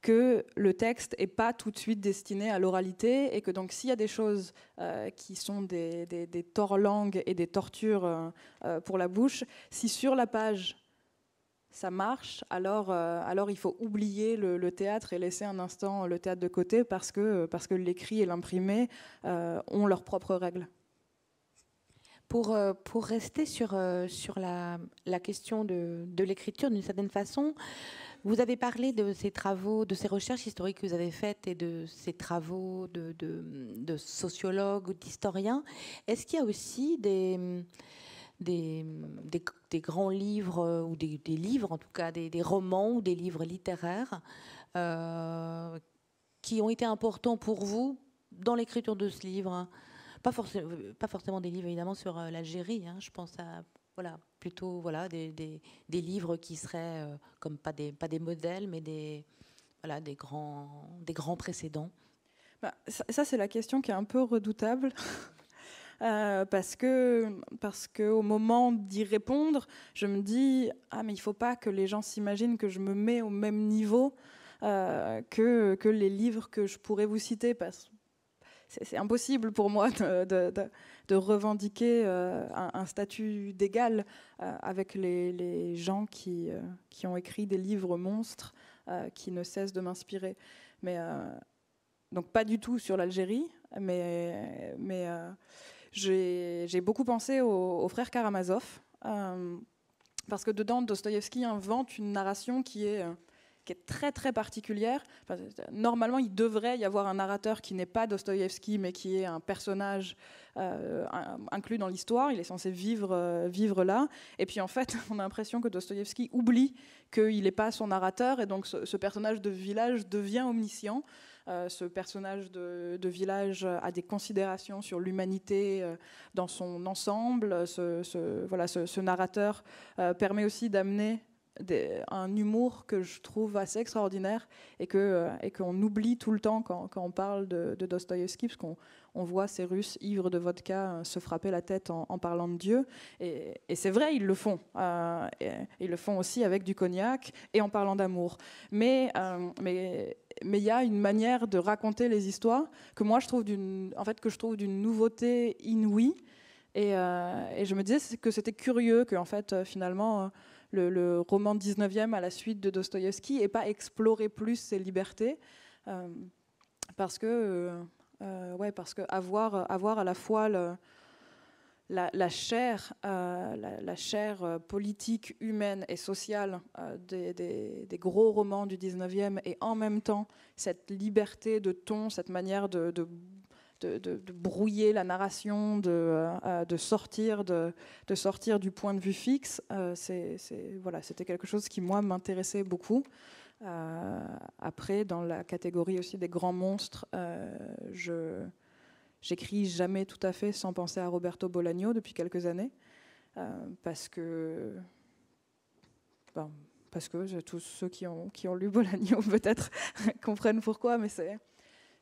que le texte n'est pas tout de suite destiné à l'oralité et que donc s'il y a des choses euh, qui sont des, des, torts-langues et des tortures euh, euh, pour la bouche, si sur la page ça marche, alors, il faut oublier le, le, théâtre et laisser un instant le théâtre de côté parce que, parce que l'écrit et l'imprimé ont leurs propres règles. Euh, pour, rester sur, euh, sur la, question de, l'écriture d'une certaine façon, vous avez parlé de ces travaux, de ces recherches historiques que vous avez faites et de ces travaux de, sociologues ou d'historiens. Est-ce qu'il y a aussi des, des, grands livres, euh, ou des, livres en tout cas, des, romans ou des livres littéraires qui ont été importants pour vous dans l'écriture de ce livre pas, forcément des livres évidemment sur euh, l'Algérie, hein. je pense à voilà, plutôt voilà, des, livres qui seraient euh, comme pas des, pas des modèles, mais des, voilà, des, grands, des grands précédents. Bah, ça, c'est la question qui est un peu redoutable. Euh, parce que parce que au moment d'y répondre, je me dis ah mais il faut pas que les gens s'imaginent que je me mets au même niveau que, que les livres que je pourrais vous citer parce c'est impossible pour moi de, revendiquer euh, un, statut d'égal euh, avec les, gens qui, euh, qui ont écrit des livres monstres qui ne cessent de m'inspirer. Mais donc pas du tout sur l'Algérie, mais, mais j'ai beaucoup pensé aux au frères Karamazov parce que dedans Dostoïevski invente une narration qui est qui est très très particulière. normalement, il devrait y avoir un narrateur qui n'est pas Dostoïevski, mais qui est un personnage euh, inclus dans l'histoire. Il est censé vivre, euh, vivre là. Et puis en fait, on a l'impression que Dostoïevski oublie qu'il n'est pas son narrateur, et donc ce, personnage de village devient omniscient. Euh, ce personnage de, village a des considérations sur l'humanité dans son ensemble. Ce, voilà, ce, narrateur permet aussi d'amener un humour que je trouve assez extraordinaire et que euh, et qu'on oublie tout le temps quand, on parle de, de Dostoïevski, parce qu'on on voit ces Russes ivres de vodka euh, se frapper la tête en, parlant de Dieu. Et, c'est vrai, ils le font. Euh, ils le font aussi avec du cognac et en parlant d'amour. Mais mais il y a une manière de raconter les histoires que moi je trouve d'une en fait que je trouve d'une nouveauté inouïe. Et, je me disais que c'était curieux que en fait finalement le, roman 19e à la suite de Dostoïevski et pas explorer plus ses libertés. Euh, parce que, euh, euh, ouais, parce que avoir, avoir à la fois le, la, la, chair, la, chair politique, humaine et sociale des, des, gros romans du 19e et en même temps cette liberté de ton, cette manière de de, brouiller la narration, de, euh, euh, sortir, de, sortir du point de vue fixe. Euh, c'est, voilà, c'était quelque chose qui, moi, m'intéressait beaucoup. après, dans la catégorie aussi des grands monstres, je j'écris jamais tout à fait sans penser à Roberto Bolaño depuis quelques années, parce que... Ben, parce que tous ceux qui ont, qui ont lu Bolaño peut-être comprennent pourquoi, mais c'est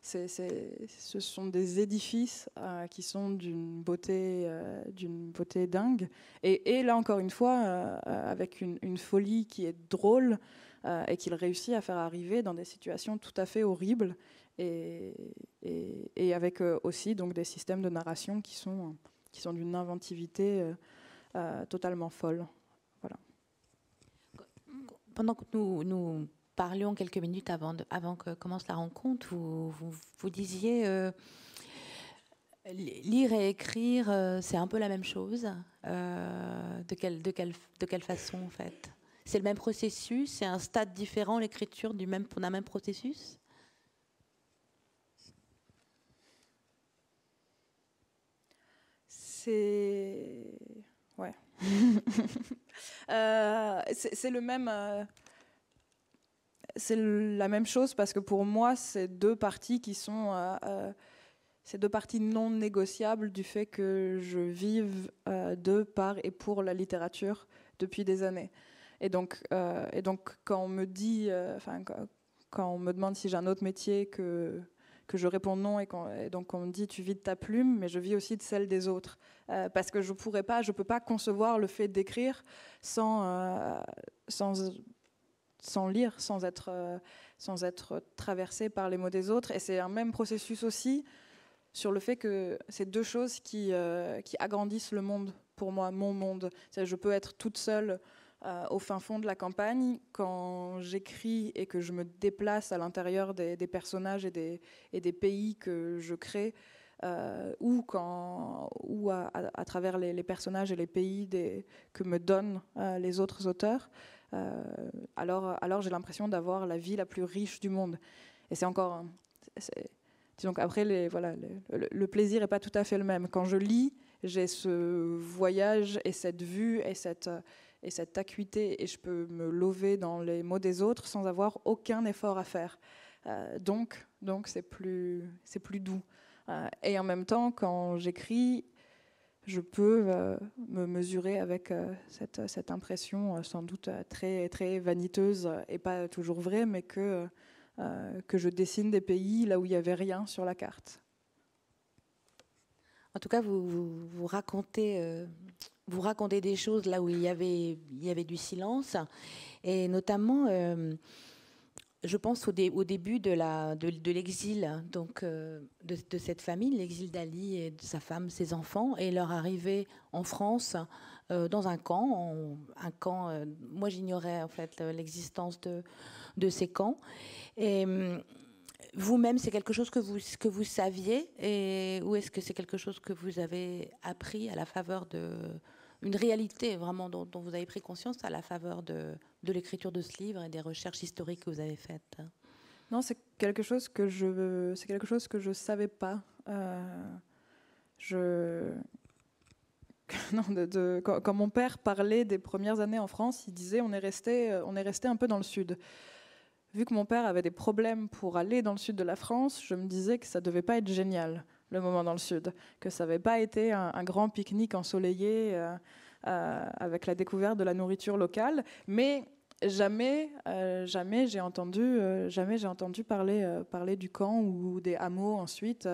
ce sont des édifices euh, qui sont d'une beauté, euh, d'une beauté dingue. Et, là encore une fois, euh, avec une, folie qui est drôle et qu'il réussit à faire arriver dans des situations tout à fait horribles. Et, et, avec aussi donc des systèmes de narration qui sont, qui sont d'une inventivité totalement folle. Voilà. Pendant que nous, nous parlions quelques minutes avant, que commence la rencontre, vous, vous, disiez euh, lire et écrire, euh, c'est un peu la même chose. Euh, de, quelle, de, de quelle façon, en fait C'est le même processus C'est un stade différent, l'écriture d'un même, même processus C'est. Ouais. c'est le même c'est la même chose parce que pour moi, c'est deux parties qui sont. Euh, euh, ces deux parties non négociables du fait que je vive euh, de, par et pour la littérature depuis des années. Et donc, et donc quand on me dit, enfin, quand on me demande si j'ai un autre métier, que, que je réponds non, et, et donc on me dit tu vis de ta plume, mais je vis aussi de celle des autres. parce que je pourrais pas, je peux pas concevoir le fait d'écrire sans, sans sans lire, sans être, euh, sans être traversé par les mots des autres. Et c'est un même processus aussi sur le fait que c'est deux choses qui, euh, qui agrandissent le monde, pour moi, mon monde. je peux être toute seule euh, au fin fond de la campagne quand j'écris et que je me déplace à l'intérieur des, personnages et des, et des pays que je crée. ou, quand, ou à, travers les, personnages et les pays que me donnent les autres auteurs. Euh, alors, alors j'ai l'impression d'avoir la vie la plus riche du monde. Et c'est encore. Donc après, les, voilà, le, plaisir n'est pas tout à fait le même. Quand je lis, j'ai ce voyage et cette vue et cette, et cette acuité, et je peux me lever dans les mots des autres sans avoir aucun effort à faire. Euh, donc, donc c'est plus, c'est plus doux. Euh, et en même temps, quand j'écris, je peux euh, me mesurer avec euh, cette, impression euh, sans doute très, très vaniteuse et pas toujours vraie, mais que, que je dessine des pays là où il n'y avait rien sur la carte. En tout cas, vous, vous, vous racontez, vous racontez des choses là où il y avait, il y avait du silence, et notamment je pense, au, au début de, la, de, l'exil donc euh, de, cette famille, l'exil d'Ali et de sa femme, ses enfants, et leur arrivée en France euh, dans un camp. un camp euh, moi, j'ignorais en fait l'existence de, de ces camps. Et hum, vous-même, c'est quelque chose que vous, que vous saviez, et, ou est-ce que c'est quelque chose que vous avez appris à la faveur de, une réalité vraiment dont, vous avez pris conscience à la faveur de, l'écriture de ce livre et des recherches historiques que vous avez faites hein Non, c'est quelque chose que je c'est quelque chose que je savais pas. Euh, je quand, mon père parlait des premières années en France, il disait on est resté euh, on est resté un peu dans le sud. Vu que mon père avait des problèmes pour aller dans le sud de la France, je me disais que ça devait pas être génial le moment dans le sud, que ça n'avait pas été un, grand pique-nique ensoleillé euh, euh, avec la découverte de la nourriture locale, mais jamais, euh, jamais j'ai entendu, jamais j'ai entendu parler, parler du camp ou des hameaux ensuite.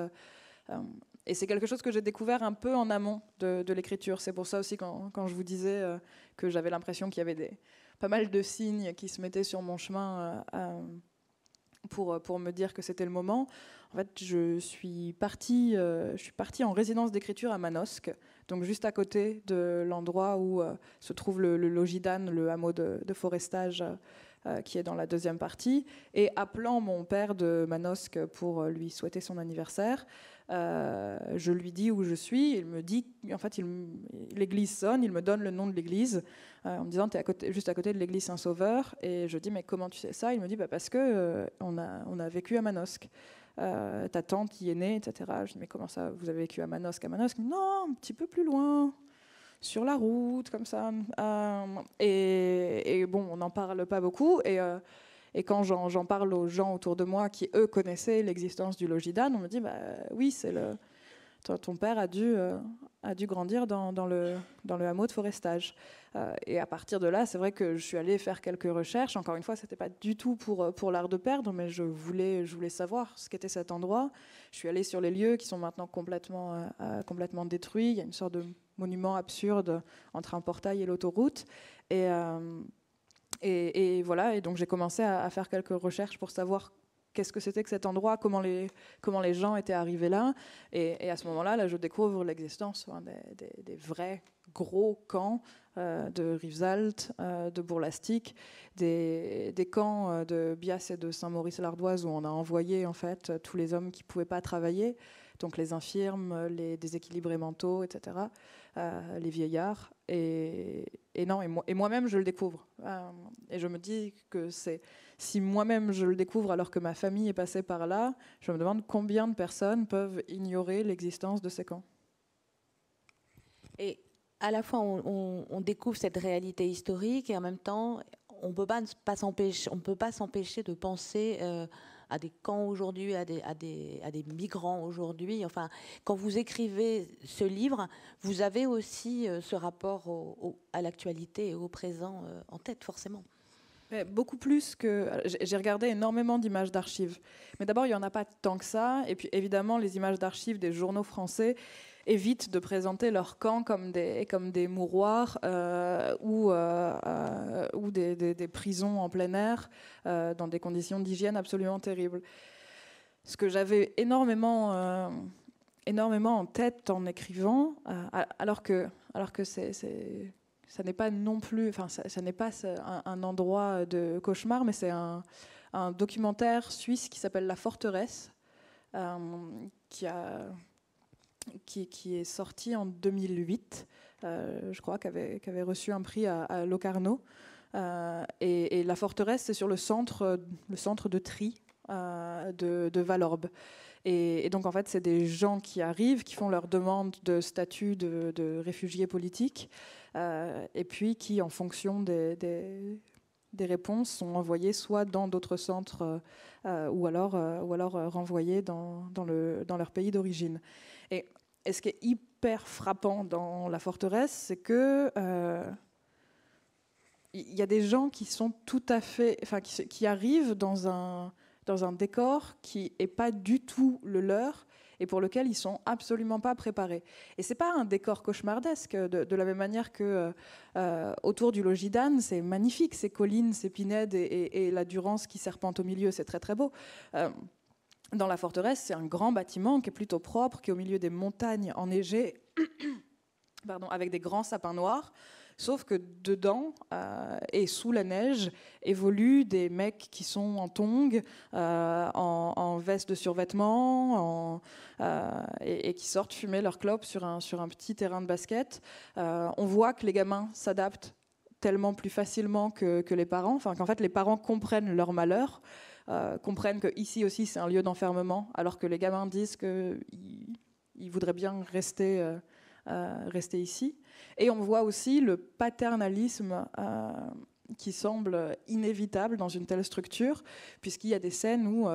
et c'est quelque chose que j'ai découvert un peu en amont de, de l'écriture. C'est pour ça aussi quand, quand je vous disais que j'avais l'impression qu'il y avait des, pas mal de signes qui se mettaient sur mon chemin euh, pour, me dire que c'était le moment. En fait, je suis partie, euh, je suis partie en résidence d'écriture à Manosque, donc juste à côté de l'endroit où euh, se trouve le, le logis le hameau de, forestage qui est dans la deuxième partie, et appelant mon père de Manosque pour lui souhaiter son anniversaire. Euh, je lui dis où je suis. Il me dit, en fait, l'église sonne, il me donne le nom de l'église euh, en me disant, tu es à côté, juste à côté de l'église Saint-Sauveur. Et je dis, mais comment tu sais ça Il me dit, bah, parce que euh, on, a, on a vécu à Manosque. ta tante y est née, etc. Je dis, mais comment ça, vous avez vécu à Manosque, à Manosque Non, un petit peu plus loin, sur la route, comme ça. et, et bon, on n'en parle pas beaucoup. Et et quand j'en parle aux gens autour de moi qui, eux, connaissaient l'existence du Logidan, on me dit, bah, oui, c'est le... Ton père a dû, euh, a dû grandir dans, dans, le, dans, le, hameau de forestage. Euh, et à partir de là, c'est vrai que je suis allée faire quelques recherches. Encore une fois, ce n'était pas du tout pour, euh, pour l'art de perdre, mais je voulais, je voulais savoir ce qu'était cet endroit. Je suis allée sur les lieux qui sont maintenant complètement, complètement détruits. Il y a une sorte de monument absurde entre un portail et l'autoroute. Et, et, voilà, et donc j'ai commencé à, faire quelques recherches pour savoir qu'est-ce que c'était que cet endroit, comment les, comment les gens étaient arrivés là. Et, à ce moment-là, là, je découvre l'existence hein, des, vrais gros camps euh, de Rivesaltes, euh, de Bourlastique, des, des camps euh, de Bias et de Saint-Maurice-l'Ardoise où on a envoyé en fait tous les hommes qui ne pouvaient pas travailler, donc les infirmes, les déséquilibrés mentaux, etc., les vieillards. Et, non, et, moi, même je le découvre. Euh, et je me dis que c'est si moi-même je le découvre alors que ma famille est passée par là, je me demande combien de personnes peuvent ignorer l'existence de ces camps. Et à la fois, on, découvre cette réalité historique et en même temps, on ne peut pas s'empêcher de penser. Euh, à des camps aujourd'hui, à des, à des, à des migrants aujourd'hui. Enfin, quand vous écrivez ce livre, vous avez aussi euh, ce rapport à l'actualité et au présent euh, en tête, forcément. beaucoup plus que. J'ai regardé énormément d'images d'archives. Mais d'abord, il n'y en a pas tant que ça. Et puis, évidemment, les images d'archives des journaux français évitent de présenter leur camp comme des, comme des mouroirs euh, ou, euh, euh, ou des, des, prisons en plein air dans des conditions d'hygiène absolument terribles. Ce que j'avais énormément, énormément en tête en écrivant, alors que, alors que c'est ça n'est pas non plus, enfin, ça, n'est pas un, endroit de cauchemar, mais c'est un, un, documentaire suisse qui s'appelle La Forteresse, qui a qui, est sorti en 2008, euh, je crois, qui avait, reçu un prix à, Locarno. Euh, et, la forteresse, c'est sur le centre, le centre de tri euh, de, Valorbe. Et, donc, en fait, c'est des gens qui arrivent, qui font leur demande de statut de, réfugiés politiques, et puis qui, en fonction des, réponses sont envoyés soit dans d'autres centres ou alors, renvoyés ou alors dans leur pays d'origine et ce qui est hyper frappant dans la forteresse, c'est que euh, il y a des gens qui sont tout à fait, enfin, qui, arrivent dans un dans un décor qui est pas du tout le leur et pour lequel ils sont absolument pas préparés. Et c'est pas un décor cauchemardesque, euh, de, la même manière que euh, autour du Logidane, c'est magnifique, ces collines, ces pinèdes et, la Durance qui serpente au milieu, c'est très très beau dans la forteresse, c'est un grand bâtiment qui est plutôt propre, qui est au milieu des montagnes enneigées, pardon, avec des grands sapins noirs. Sauf que dedans euh, et sous la neige évoluent des mecs qui sont en tongs, euh, en, veste de survêtement, euh, et, et, qui sortent fumer leur clope sur un, sur un petit terrain de basket. on voit que les gamins s'adaptent tellement plus facilement que, que les parents, enfin qu'en fait les parents comprennent leur malheur euh, comprennent que ici aussi c'est un lieu d'enfermement, alors que les gamins disent qu'ils voudraient bien rester, euh, euh, rester ici. Et on voit aussi le paternalisme qui semble inévitable dans une telle structure, puisqu'il y a des scènes où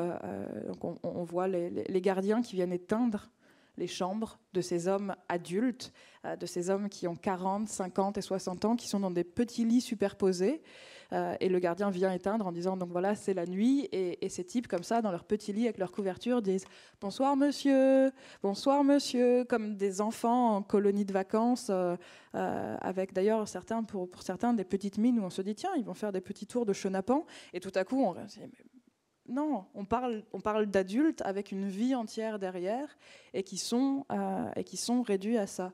on, voit les, les, gardiens qui viennent éteindre les chambres de ces hommes adultes, de ces hommes qui ont 40, 50 et 60 ans, qui sont dans des petits lits superposés, euh, et le gardien vient éteindre en disant donc voilà, c'est la nuit. Et, ces types, comme ça, dans leur petit lit avec leur couverture, disent bonsoir monsieur, bonsoir monsieur, comme des enfants en colonie de vacances, euh, euh, avec d'ailleurs certains, pour, certains, des petites mines où on se dit tiens, ils vont faire des petits tours de chenapan. Et tout à coup, on non, on parle, on parle d'adultes avec une vie entière derrière et qui sont, et qui sont réduits à ça.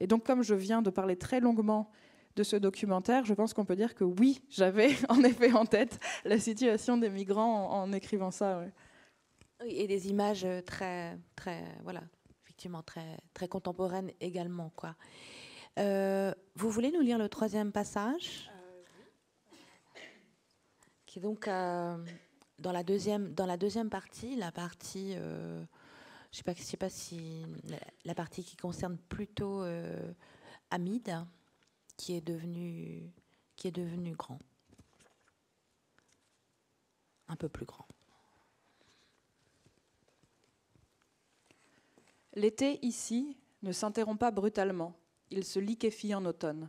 et donc, comme je viens de parler très longuement de ce documentaire, je pense qu'on peut dire que oui, j'avais en effet en tête la situation des migrants en, écrivant ça. Oui, et des images euh, très, très, voilà, effectivement très, très contemporaines également, quoi. Euh, vous voulez nous lire le troisième passage, euh, qui est donc dans la deuxième, dans la deuxième partie, la partie. je pas sais, pas si la partie qui concerne plutôt Hamid qui est devenu, qui est devenu grand. Un peu plus grand. L'été ici ne s'interrompt pas brutalement, il se liquéfie en automne.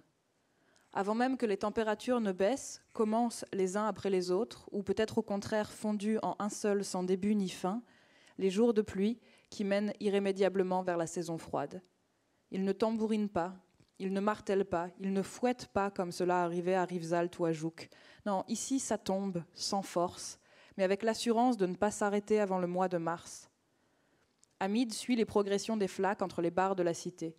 Avant même que les températures ne baissent, commencent les uns après les autres, ou peut-être au contraire fondus en un seul sans début ni fin, les jours de pluie qui mènent irrémédiablement vers la saison froide. Ils ne tambourine pas, il ne martèle pas, il ne fouette pas comme cela arrivait à Rivesaltes ou à Jouk. Non, ici ça tombe, sans force, mais avec l'assurance de ne pas s'arrêter avant le mois de mars. Hamid suit les progressions des flaques entre les barres de la cité.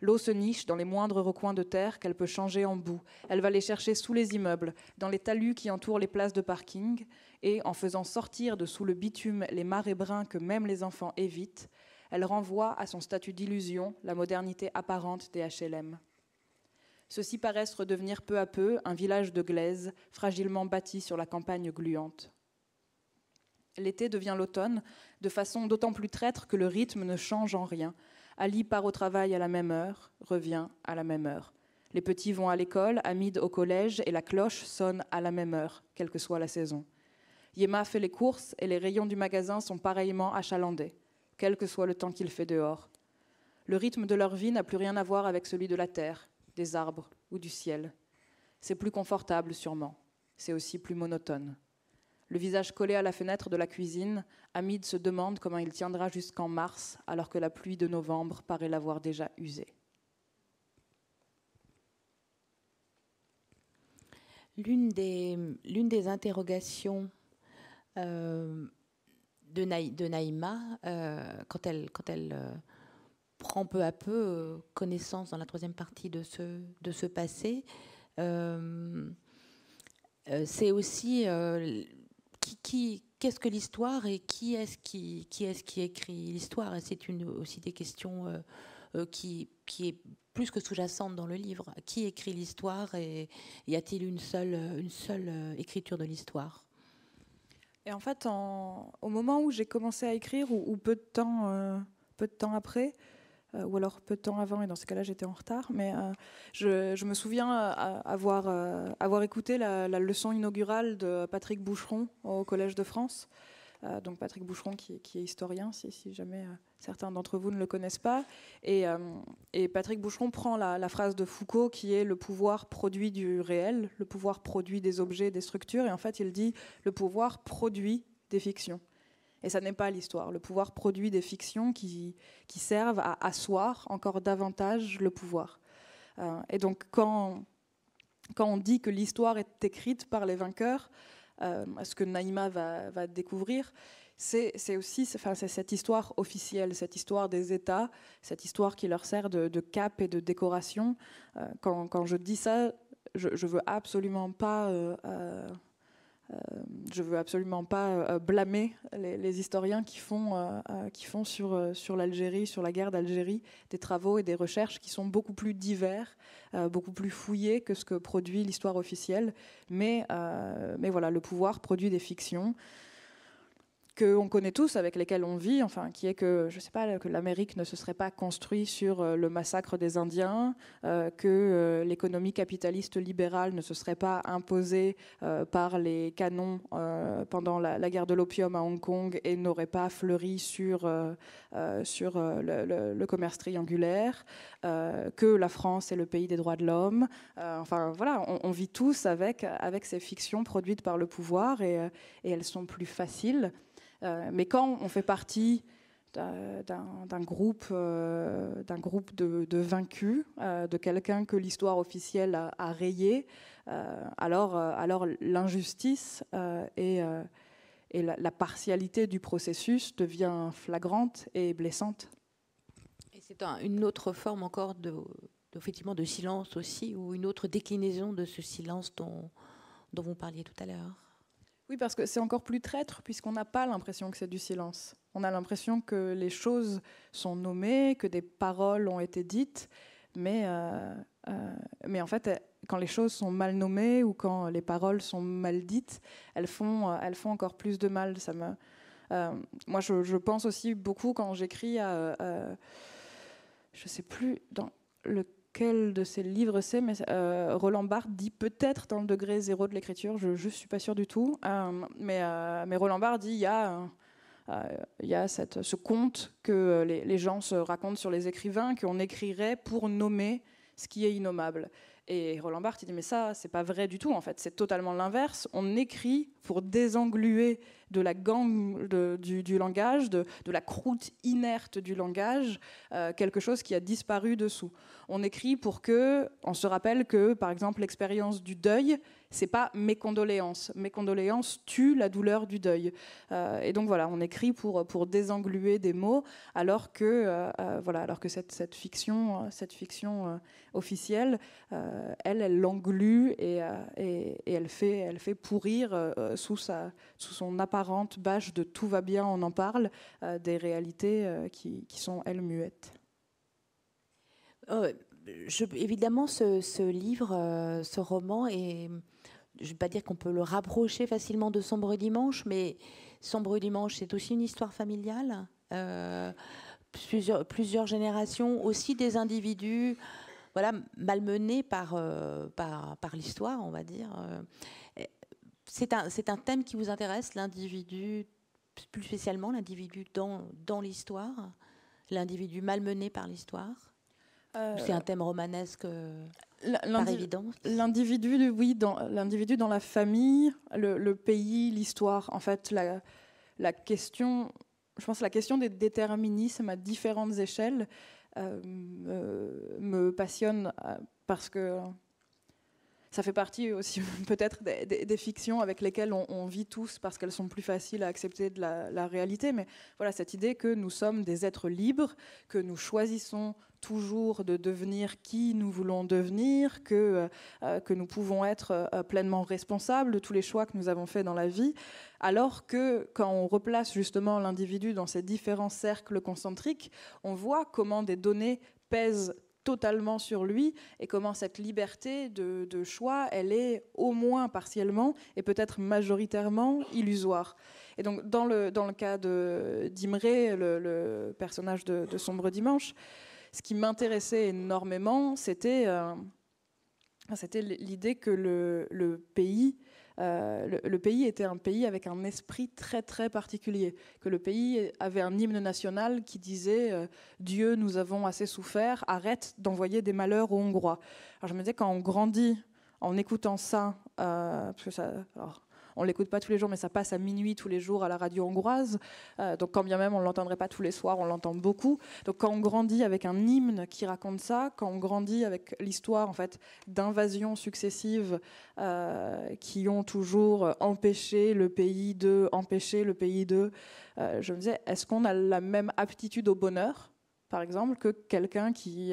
L'eau se niche dans les moindres recoins de terre qu'elle peut changer en boue. Elle va les chercher sous les immeubles, dans les talus qui entourent les places de parking, et en faisant sortir de sous le bitume les marais bruns que même les enfants évitent, elle renvoie à son statut d'illusion la modernité apparente des HLM. Ceux-ci paraissent redevenir peu à peu un village de glaise, fragilement bâti sur la campagne gluante. L'été devient l'automne, de façon d'autant plus traître que le rythme ne change en rien. Ali part au travail à la même heure, revient à la même heure. Les petits vont à l'école, Hamid au collège, et la cloche sonne à la même heure, quelle que soit la saison. Yema fait les courses et les rayons du magasin sont pareillement achalandés quel que soit le temps qu'il fait dehors. Le rythme de leur vie n'a plus rien à voir avec celui de la terre, des arbres ou du ciel. C'est plus confortable sûrement, c'est aussi plus monotone. Le visage collé à la fenêtre de la cuisine, Hamid se demande comment il tiendra jusqu'en mars alors que la pluie de novembre paraît l'avoir déjà usé. L'une des, des, interrogations euh, de, Naïma, euh, quand elle, quand elle euh, prend peu à peu euh, connaissance dans la troisième partie de ce, de ce passé, c'est aussi qui, qui qu'est-ce que l'histoire et qui est-ce qui, qui, est qui écrit l'histoire C'est aussi des questions qui, qui est plus que sous-jacente dans le livre. Qui écrit l'histoire et y a-t-il une seule, une seule écriture de l'histoire et en fait, au moment où j'ai commencé à écrire, ou, peu, de temps, euh, peu après, euh, ou alors peu de temps avant, et dans ce cas-là j'étais en retard, mais euh, je, me souviens avoir, écouté la, la, leçon inaugurale de Patrick Boucheron au Collège de France, euh, donc Patrick Boucheron qui, est historien, si, jamais euh, certains d'entre vous ne le connaissent pas. Et, euh, Patrick Boucheron prend la, phrase de Foucault qui est le pouvoir produit du réel, le pouvoir produit des objets, des structures, et en fait il dit le pouvoir produit des fictions. Et ça n'est pas l'histoire. Le pouvoir produit des fictions qui, servent à asseoir encore davantage le pouvoir. et donc quand on dit que l'histoire est écrite par les vainqueurs, euh, ce que Naïma va, découvrir, c'est aussi enfin, cette histoire officielle, cette histoire des États, cette histoire qui leur sert de, cap et de décoration. Euh, quand, je dis ça, je, ne veux absolument pas euh, euh, je ne veux absolument pas euh, blâmer les, historiens qui font, euh, sur, l'Algérie, sur la guerre d'Algérie, des travaux et des recherches qui sont beaucoup plus divers, beaucoup plus fouillés que ce que produit l'histoire officielle. Mais, mais voilà, le pouvoir produit des fictions qu'on connaît tous, avec lesquels on vit, enfin, qui est que, je sais pas, que l'Amérique ne se serait pas construite sur euh, le massacre des Indiens, euh, que euh, l'économie capitaliste libérale ne se serait pas imposée par les canons pendant la, guerre de l'opium à Hong Kong et n'aurait pas fleuri sur, sur le, commerce triangulaire, que la France est le pays des droits de l'homme. enfin, voilà, on, vit tous avec, avec ces fictions produites par le pouvoir et elles sont plus faciles. Euh, mais quand on fait partie d'un groupe, euh, d'un groupe de, vaincus, euh, de quelqu'un que l'histoire officielle a, rayé, alors, alors l'injustice et, la, partialité du processus devient flagrante et blessante. Et c'est une autre forme encore de, de, effectivement, de silence aussi, ou une autre déclinaison de ce silence dont, dont vous parliez tout à l'heure. Oui, parce que c'est encore plus traître, puisqu'on n'a pas l'impression que c'est du silence. On a l'impression que les choses sont nommées, que des paroles ont été dites, mais, euh, euh, mais en fait, quand les choses sont mal nommées ou quand les paroles sont mal dites, elles font, euh, elles font encore plus de mal. Ça me, moi, je, pense aussi beaucoup quand j'écris à. je sais plus dans le quel de ces livres c'est, mais euh, Roland Barthes dit peut-être dans le degré zéro de l'écriture, je ne suis pas sûr du tout, euh, euh, mais, Roland Barthes dit il y a, ce conte que les, les, gens se racontent sur les écrivains, qu'on écrirait pour nommer ce qui est innommable. Et Roland Barthes, dit, mais ça, c'est pas vrai du tout, en fait. C'est totalement l'inverse. On écrit pour désengluer de la gangue du, langage, de, la croûte inerte du langage, euh, quelque chose qui a disparu dessous. On écrit pour que, on se rappelle que, par exemple, l'expérience du deuil, c'est pas mes condoléances. Mes condoléances tuent la douleur du deuil. Euh, et donc voilà, on écrit pour, pour désengluer des mots, alors que, euh, euh, voilà, alors que cette, cette fiction, cette fiction officielle, elle, elle l'englue et, et, elle, fait, elle fait pourrir sous, sa, sous son apparente bâche de tout va bien, on en parle, des réalités qui, qui sont, elles, muettes. je, évidemment, ce, ce livre, ce roman est, je ne vais pas dire qu'on peut le rapprocher facilement de Sombre Dimanche, mais Sombre Dimanche, c'est aussi une histoire familiale. Euh, plusieurs, plusieurs, générations, aussi des individus voilà, malmenés par, euh, par, l'histoire, on va dire. Euh, c'est un, un thème qui vous intéresse, l'individu, plus spécialement l'individu dans, dans l'histoire, l'individu malmené par l'histoire euh, C'est un thème romanesque L'individu, oui, dans l'individu dans la famille, le, pays, l'histoire. En fait, la, question, je pense, la question des déterminismes à différentes échelles euh, euh, me, passionne parce que ça fait partie aussi peut-être des, fictions avec lesquelles on, vit tous parce qu'elles sont plus faciles à accepter de la, réalité. Mais voilà, cette idée que nous sommes des êtres libres, que nous choisissons toujours de devenir qui nous voulons devenir, que, euh, euh, que nous pouvons être euh, pleinement responsables de tous les choix que nous avons faits dans la vie, alors que quand on replace justement l'individu dans ces différents cercles concentriques, on voit comment des données pèsent totalement sur lui et comment cette liberté de, de choix, elle est au moins partiellement et peut-être majoritairement illusoire. Et donc dans le, dans le cas d'Imré, le, le, personnage de Sombre Dimanche, ce qui m'intéressait énormément, c'était euh, l'idée que le, pays euh, le, pays était un pays avec un esprit très très particulier, que le pays avait un hymne national qui disait euh, Dieu, nous avons assez souffert, arrête d'envoyer des malheurs aux Hongrois. Alors je me disais, quand on grandit en écoutant ça, parce que ça alors, on l'écoute pas tous les jours, mais ça passe à minuit tous les jours à la radio hongroise. Euh, donc quand bien même on l'entendrait pas tous les soirs, on l'entend beaucoup. Donc quand on grandit avec un hymne qui raconte ça, quand on grandit avec l'histoire en fait d'invasions successives euh, qui ont toujours empêché le pays de, empêcher le pays de, euh, je me disais, est-ce qu'on a la même aptitude au bonheur par exemple, que quelqu'un qui,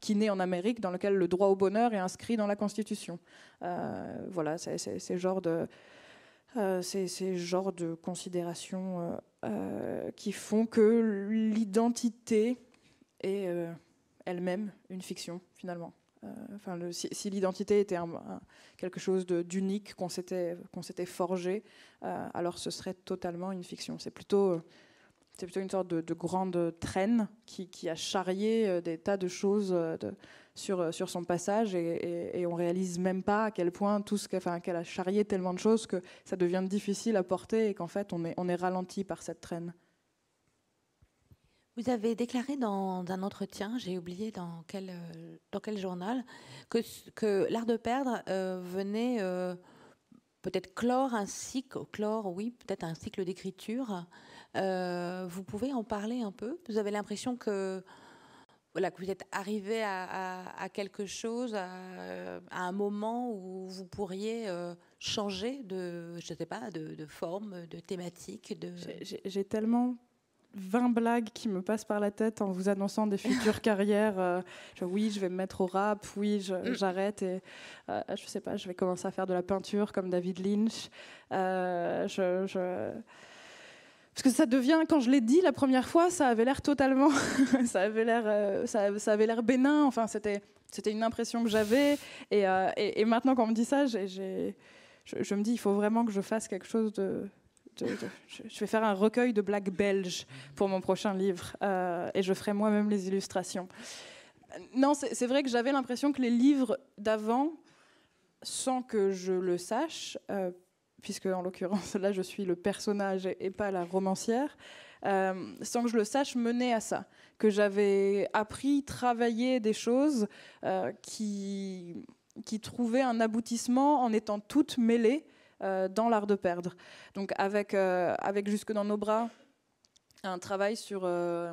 qui naît en Amérique, dans lequel le droit au bonheur est inscrit dans la Constitution. voilà, c'est ce genre de, euh, ces genres de considérations euh, euh, qui font que l'identité est elle-même une fiction, finalement. Enfin, si, l'identité était quelque chose d'unique qu'on s'était forgé, alors ce serait totalement une fiction. C'est plutôt, plutôt une sorte de, grande traîne qui, a charrié des tas de choses de, euh, sur, son passage et, et, et on réalise même pas à quel point tout ce qu'elle a charrié tellement de choses que ça devient difficile à porter et qu'en fait on est, on est ralenti par cette traîne. Vous avez déclaré dans un entretien, j'ai oublié dans quel, euh, dans quel journal, que, que l'art de perdre euh, venait peut-être clore un cycle, clore, oui, peut-être un cycle d'écriture. vous pouvez en parler un peu Vous avez l'impression que que vous êtes arrivé à, quelque chose, à, un moment où vous pourriez euh, changer de, je sais pas, de, forme, de thématique. De... J'ai tellement 20 blagues qui me passent par la tête en vous annonçant des futures carrières. je, euh, oui, je vais me mettre au rap, oui, mm. j'arrête et euh, je sais pas, je vais commencer à faire de la peinture comme David Lynch. Euh, je parce que ça devient, quand je l'ai dit la première fois, ça avait l'air totalement, ça avait l'air, euh, ça, avait l'air bénin. Enfin, c'était, c'était une impression que j'avais. Et, euh, maintenant, quand on me dit ça, je, me dis, il faut vraiment que je fasse quelque chose de. je, vais faire un recueil de blagues belges pour mon prochain livre, euh, et je ferai moi-même les illustrations. Non, c'est vrai que j'avais l'impression que les livres d'avant, sans que je le sache, puisque en l'occurrence là je suis le personnage et pas la romancière, euh, sans que je le sache, menait à ça, que j'avais appris, travailler des choses euh, qui, trouvaient un aboutissement en étant toutes mêlées euh, dans l'art de perdre. Donc avec, Jusque dans nos bras, un travail sur un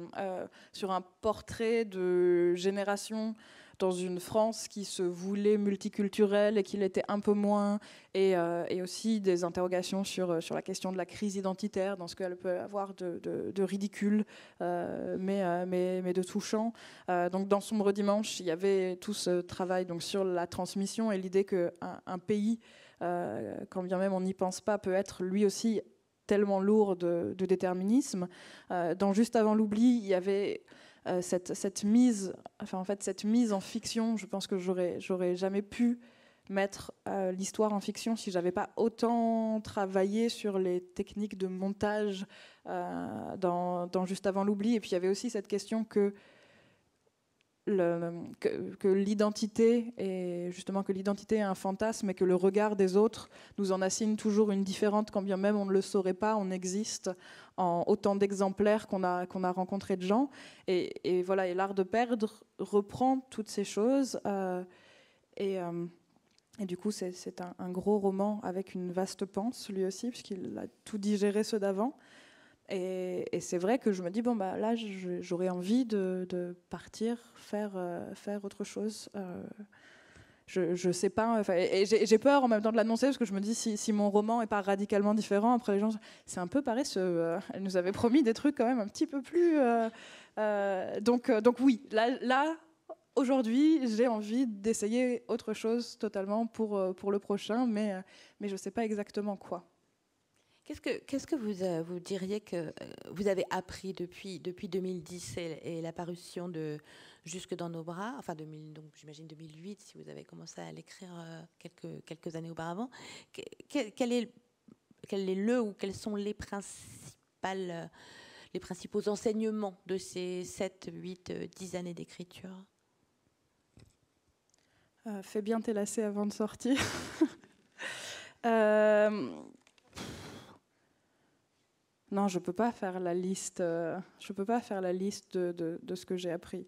portrait de génération dans une France qui se voulait multiculturelle et qui l'était un peu moins, euh, et, aussi des interrogations sur, euh, sur la question de la crise identitaire, dans ce qu'elle peut avoir de, ridicule, euh, mais, mais, mais, de touchant. donc dans Sombre Dimanche, il y avait tout ce travail donc, sur la transmission et l'idée qu'un un pays, quand bien même on n'y pense pas, peut être lui aussi tellement lourd de, déterminisme. dans Juste avant l'oubli, il y avait euh, cette, mise, enfin en fait cette mise en fiction. Je pense que j'aurais j'aurais jamais pu mettre euh, l'histoire en fiction si j'avais pas autant travaillé sur les techniques de montage euh, dans, juste avant l'oubli. Et puis il y avait aussi cette question que que, l'identité et justement que l'identité est un fantasme et que le regard des autres nous en assigne toujours une différente, quand bien même on ne le saurait pas, on existe en autant d'exemplaires qu'on a, rencontrés rencontré de gens. Et, voilà, et l'art de perdre reprend toutes ces choses. Euh, euh, et, du coup, c'est un, gros roman avec une vaste panse, lui aussi, puisqu'il a tout digéré ceux d'avant. Et, c'est vrai que je me dis, bon, bah, là, j'aurais envie de, partir, faire, euh, faire autre chose. Euh. je, ne sais pas. Et j'ai peur en même temps de l'annoncer parce que je me dis, si, si, mon roman est pas radicalement différent, après les gens, c'est un peu pareil. Euh. elle nous avait promis des trucs quand même un petit peu plus. donc, donc oui, là, là aujourd'hui, j'ai envie d'essayer autre chose totalement pour, pour le prochain, mais, mais je ne sais pas exactement quoi. Qu'est-ce que, qu'est-ce que vous, euh, vous diriez que euh, vous avez appris depuis, depuis 2010 et, l'apparition de Jusque dans nos bras, enfin 2000, donc j'imagine 2008 si vous avez commencé à l'écrire euh, quelques, quelques années auparavant. quel, est, quel est le ou quels sont les principales les principaux enseignements de ces 7, 8, 10 années d'écriture Fais bien tes lacets avant de sortir. non, je ne peux pas faire la liste, euh, je peux pas faire la liste de, ce que j'ai appris.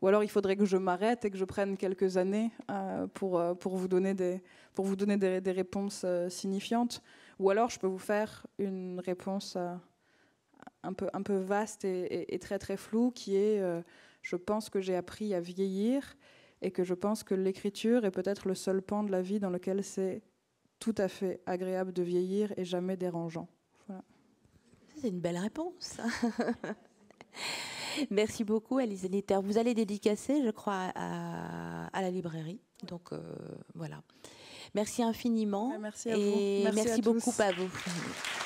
Ou alors il faudrait que je m'arrête et que je prenne quelques années euh, pour, euh, pour vous donner, des, pour vous donner des, réponses signifiantes. Ou alors je peux vous faire une réponse un, peu, un peu vaste et, et très très floue qui est je pense que j'ai appris à vieillir et que je pense que l'écriture est peut-être le seul pan de la vie dans lequel c'est tout à fait agréable de vieillir et jamais dérangeant. C'est une belle réponse. Merci beaucoup, Alice Vous allez dédicacer, je crois, à, la librairie. Donc euh, voilà. Merci infiniment. Bah, merci Merci, beaucoup à vous.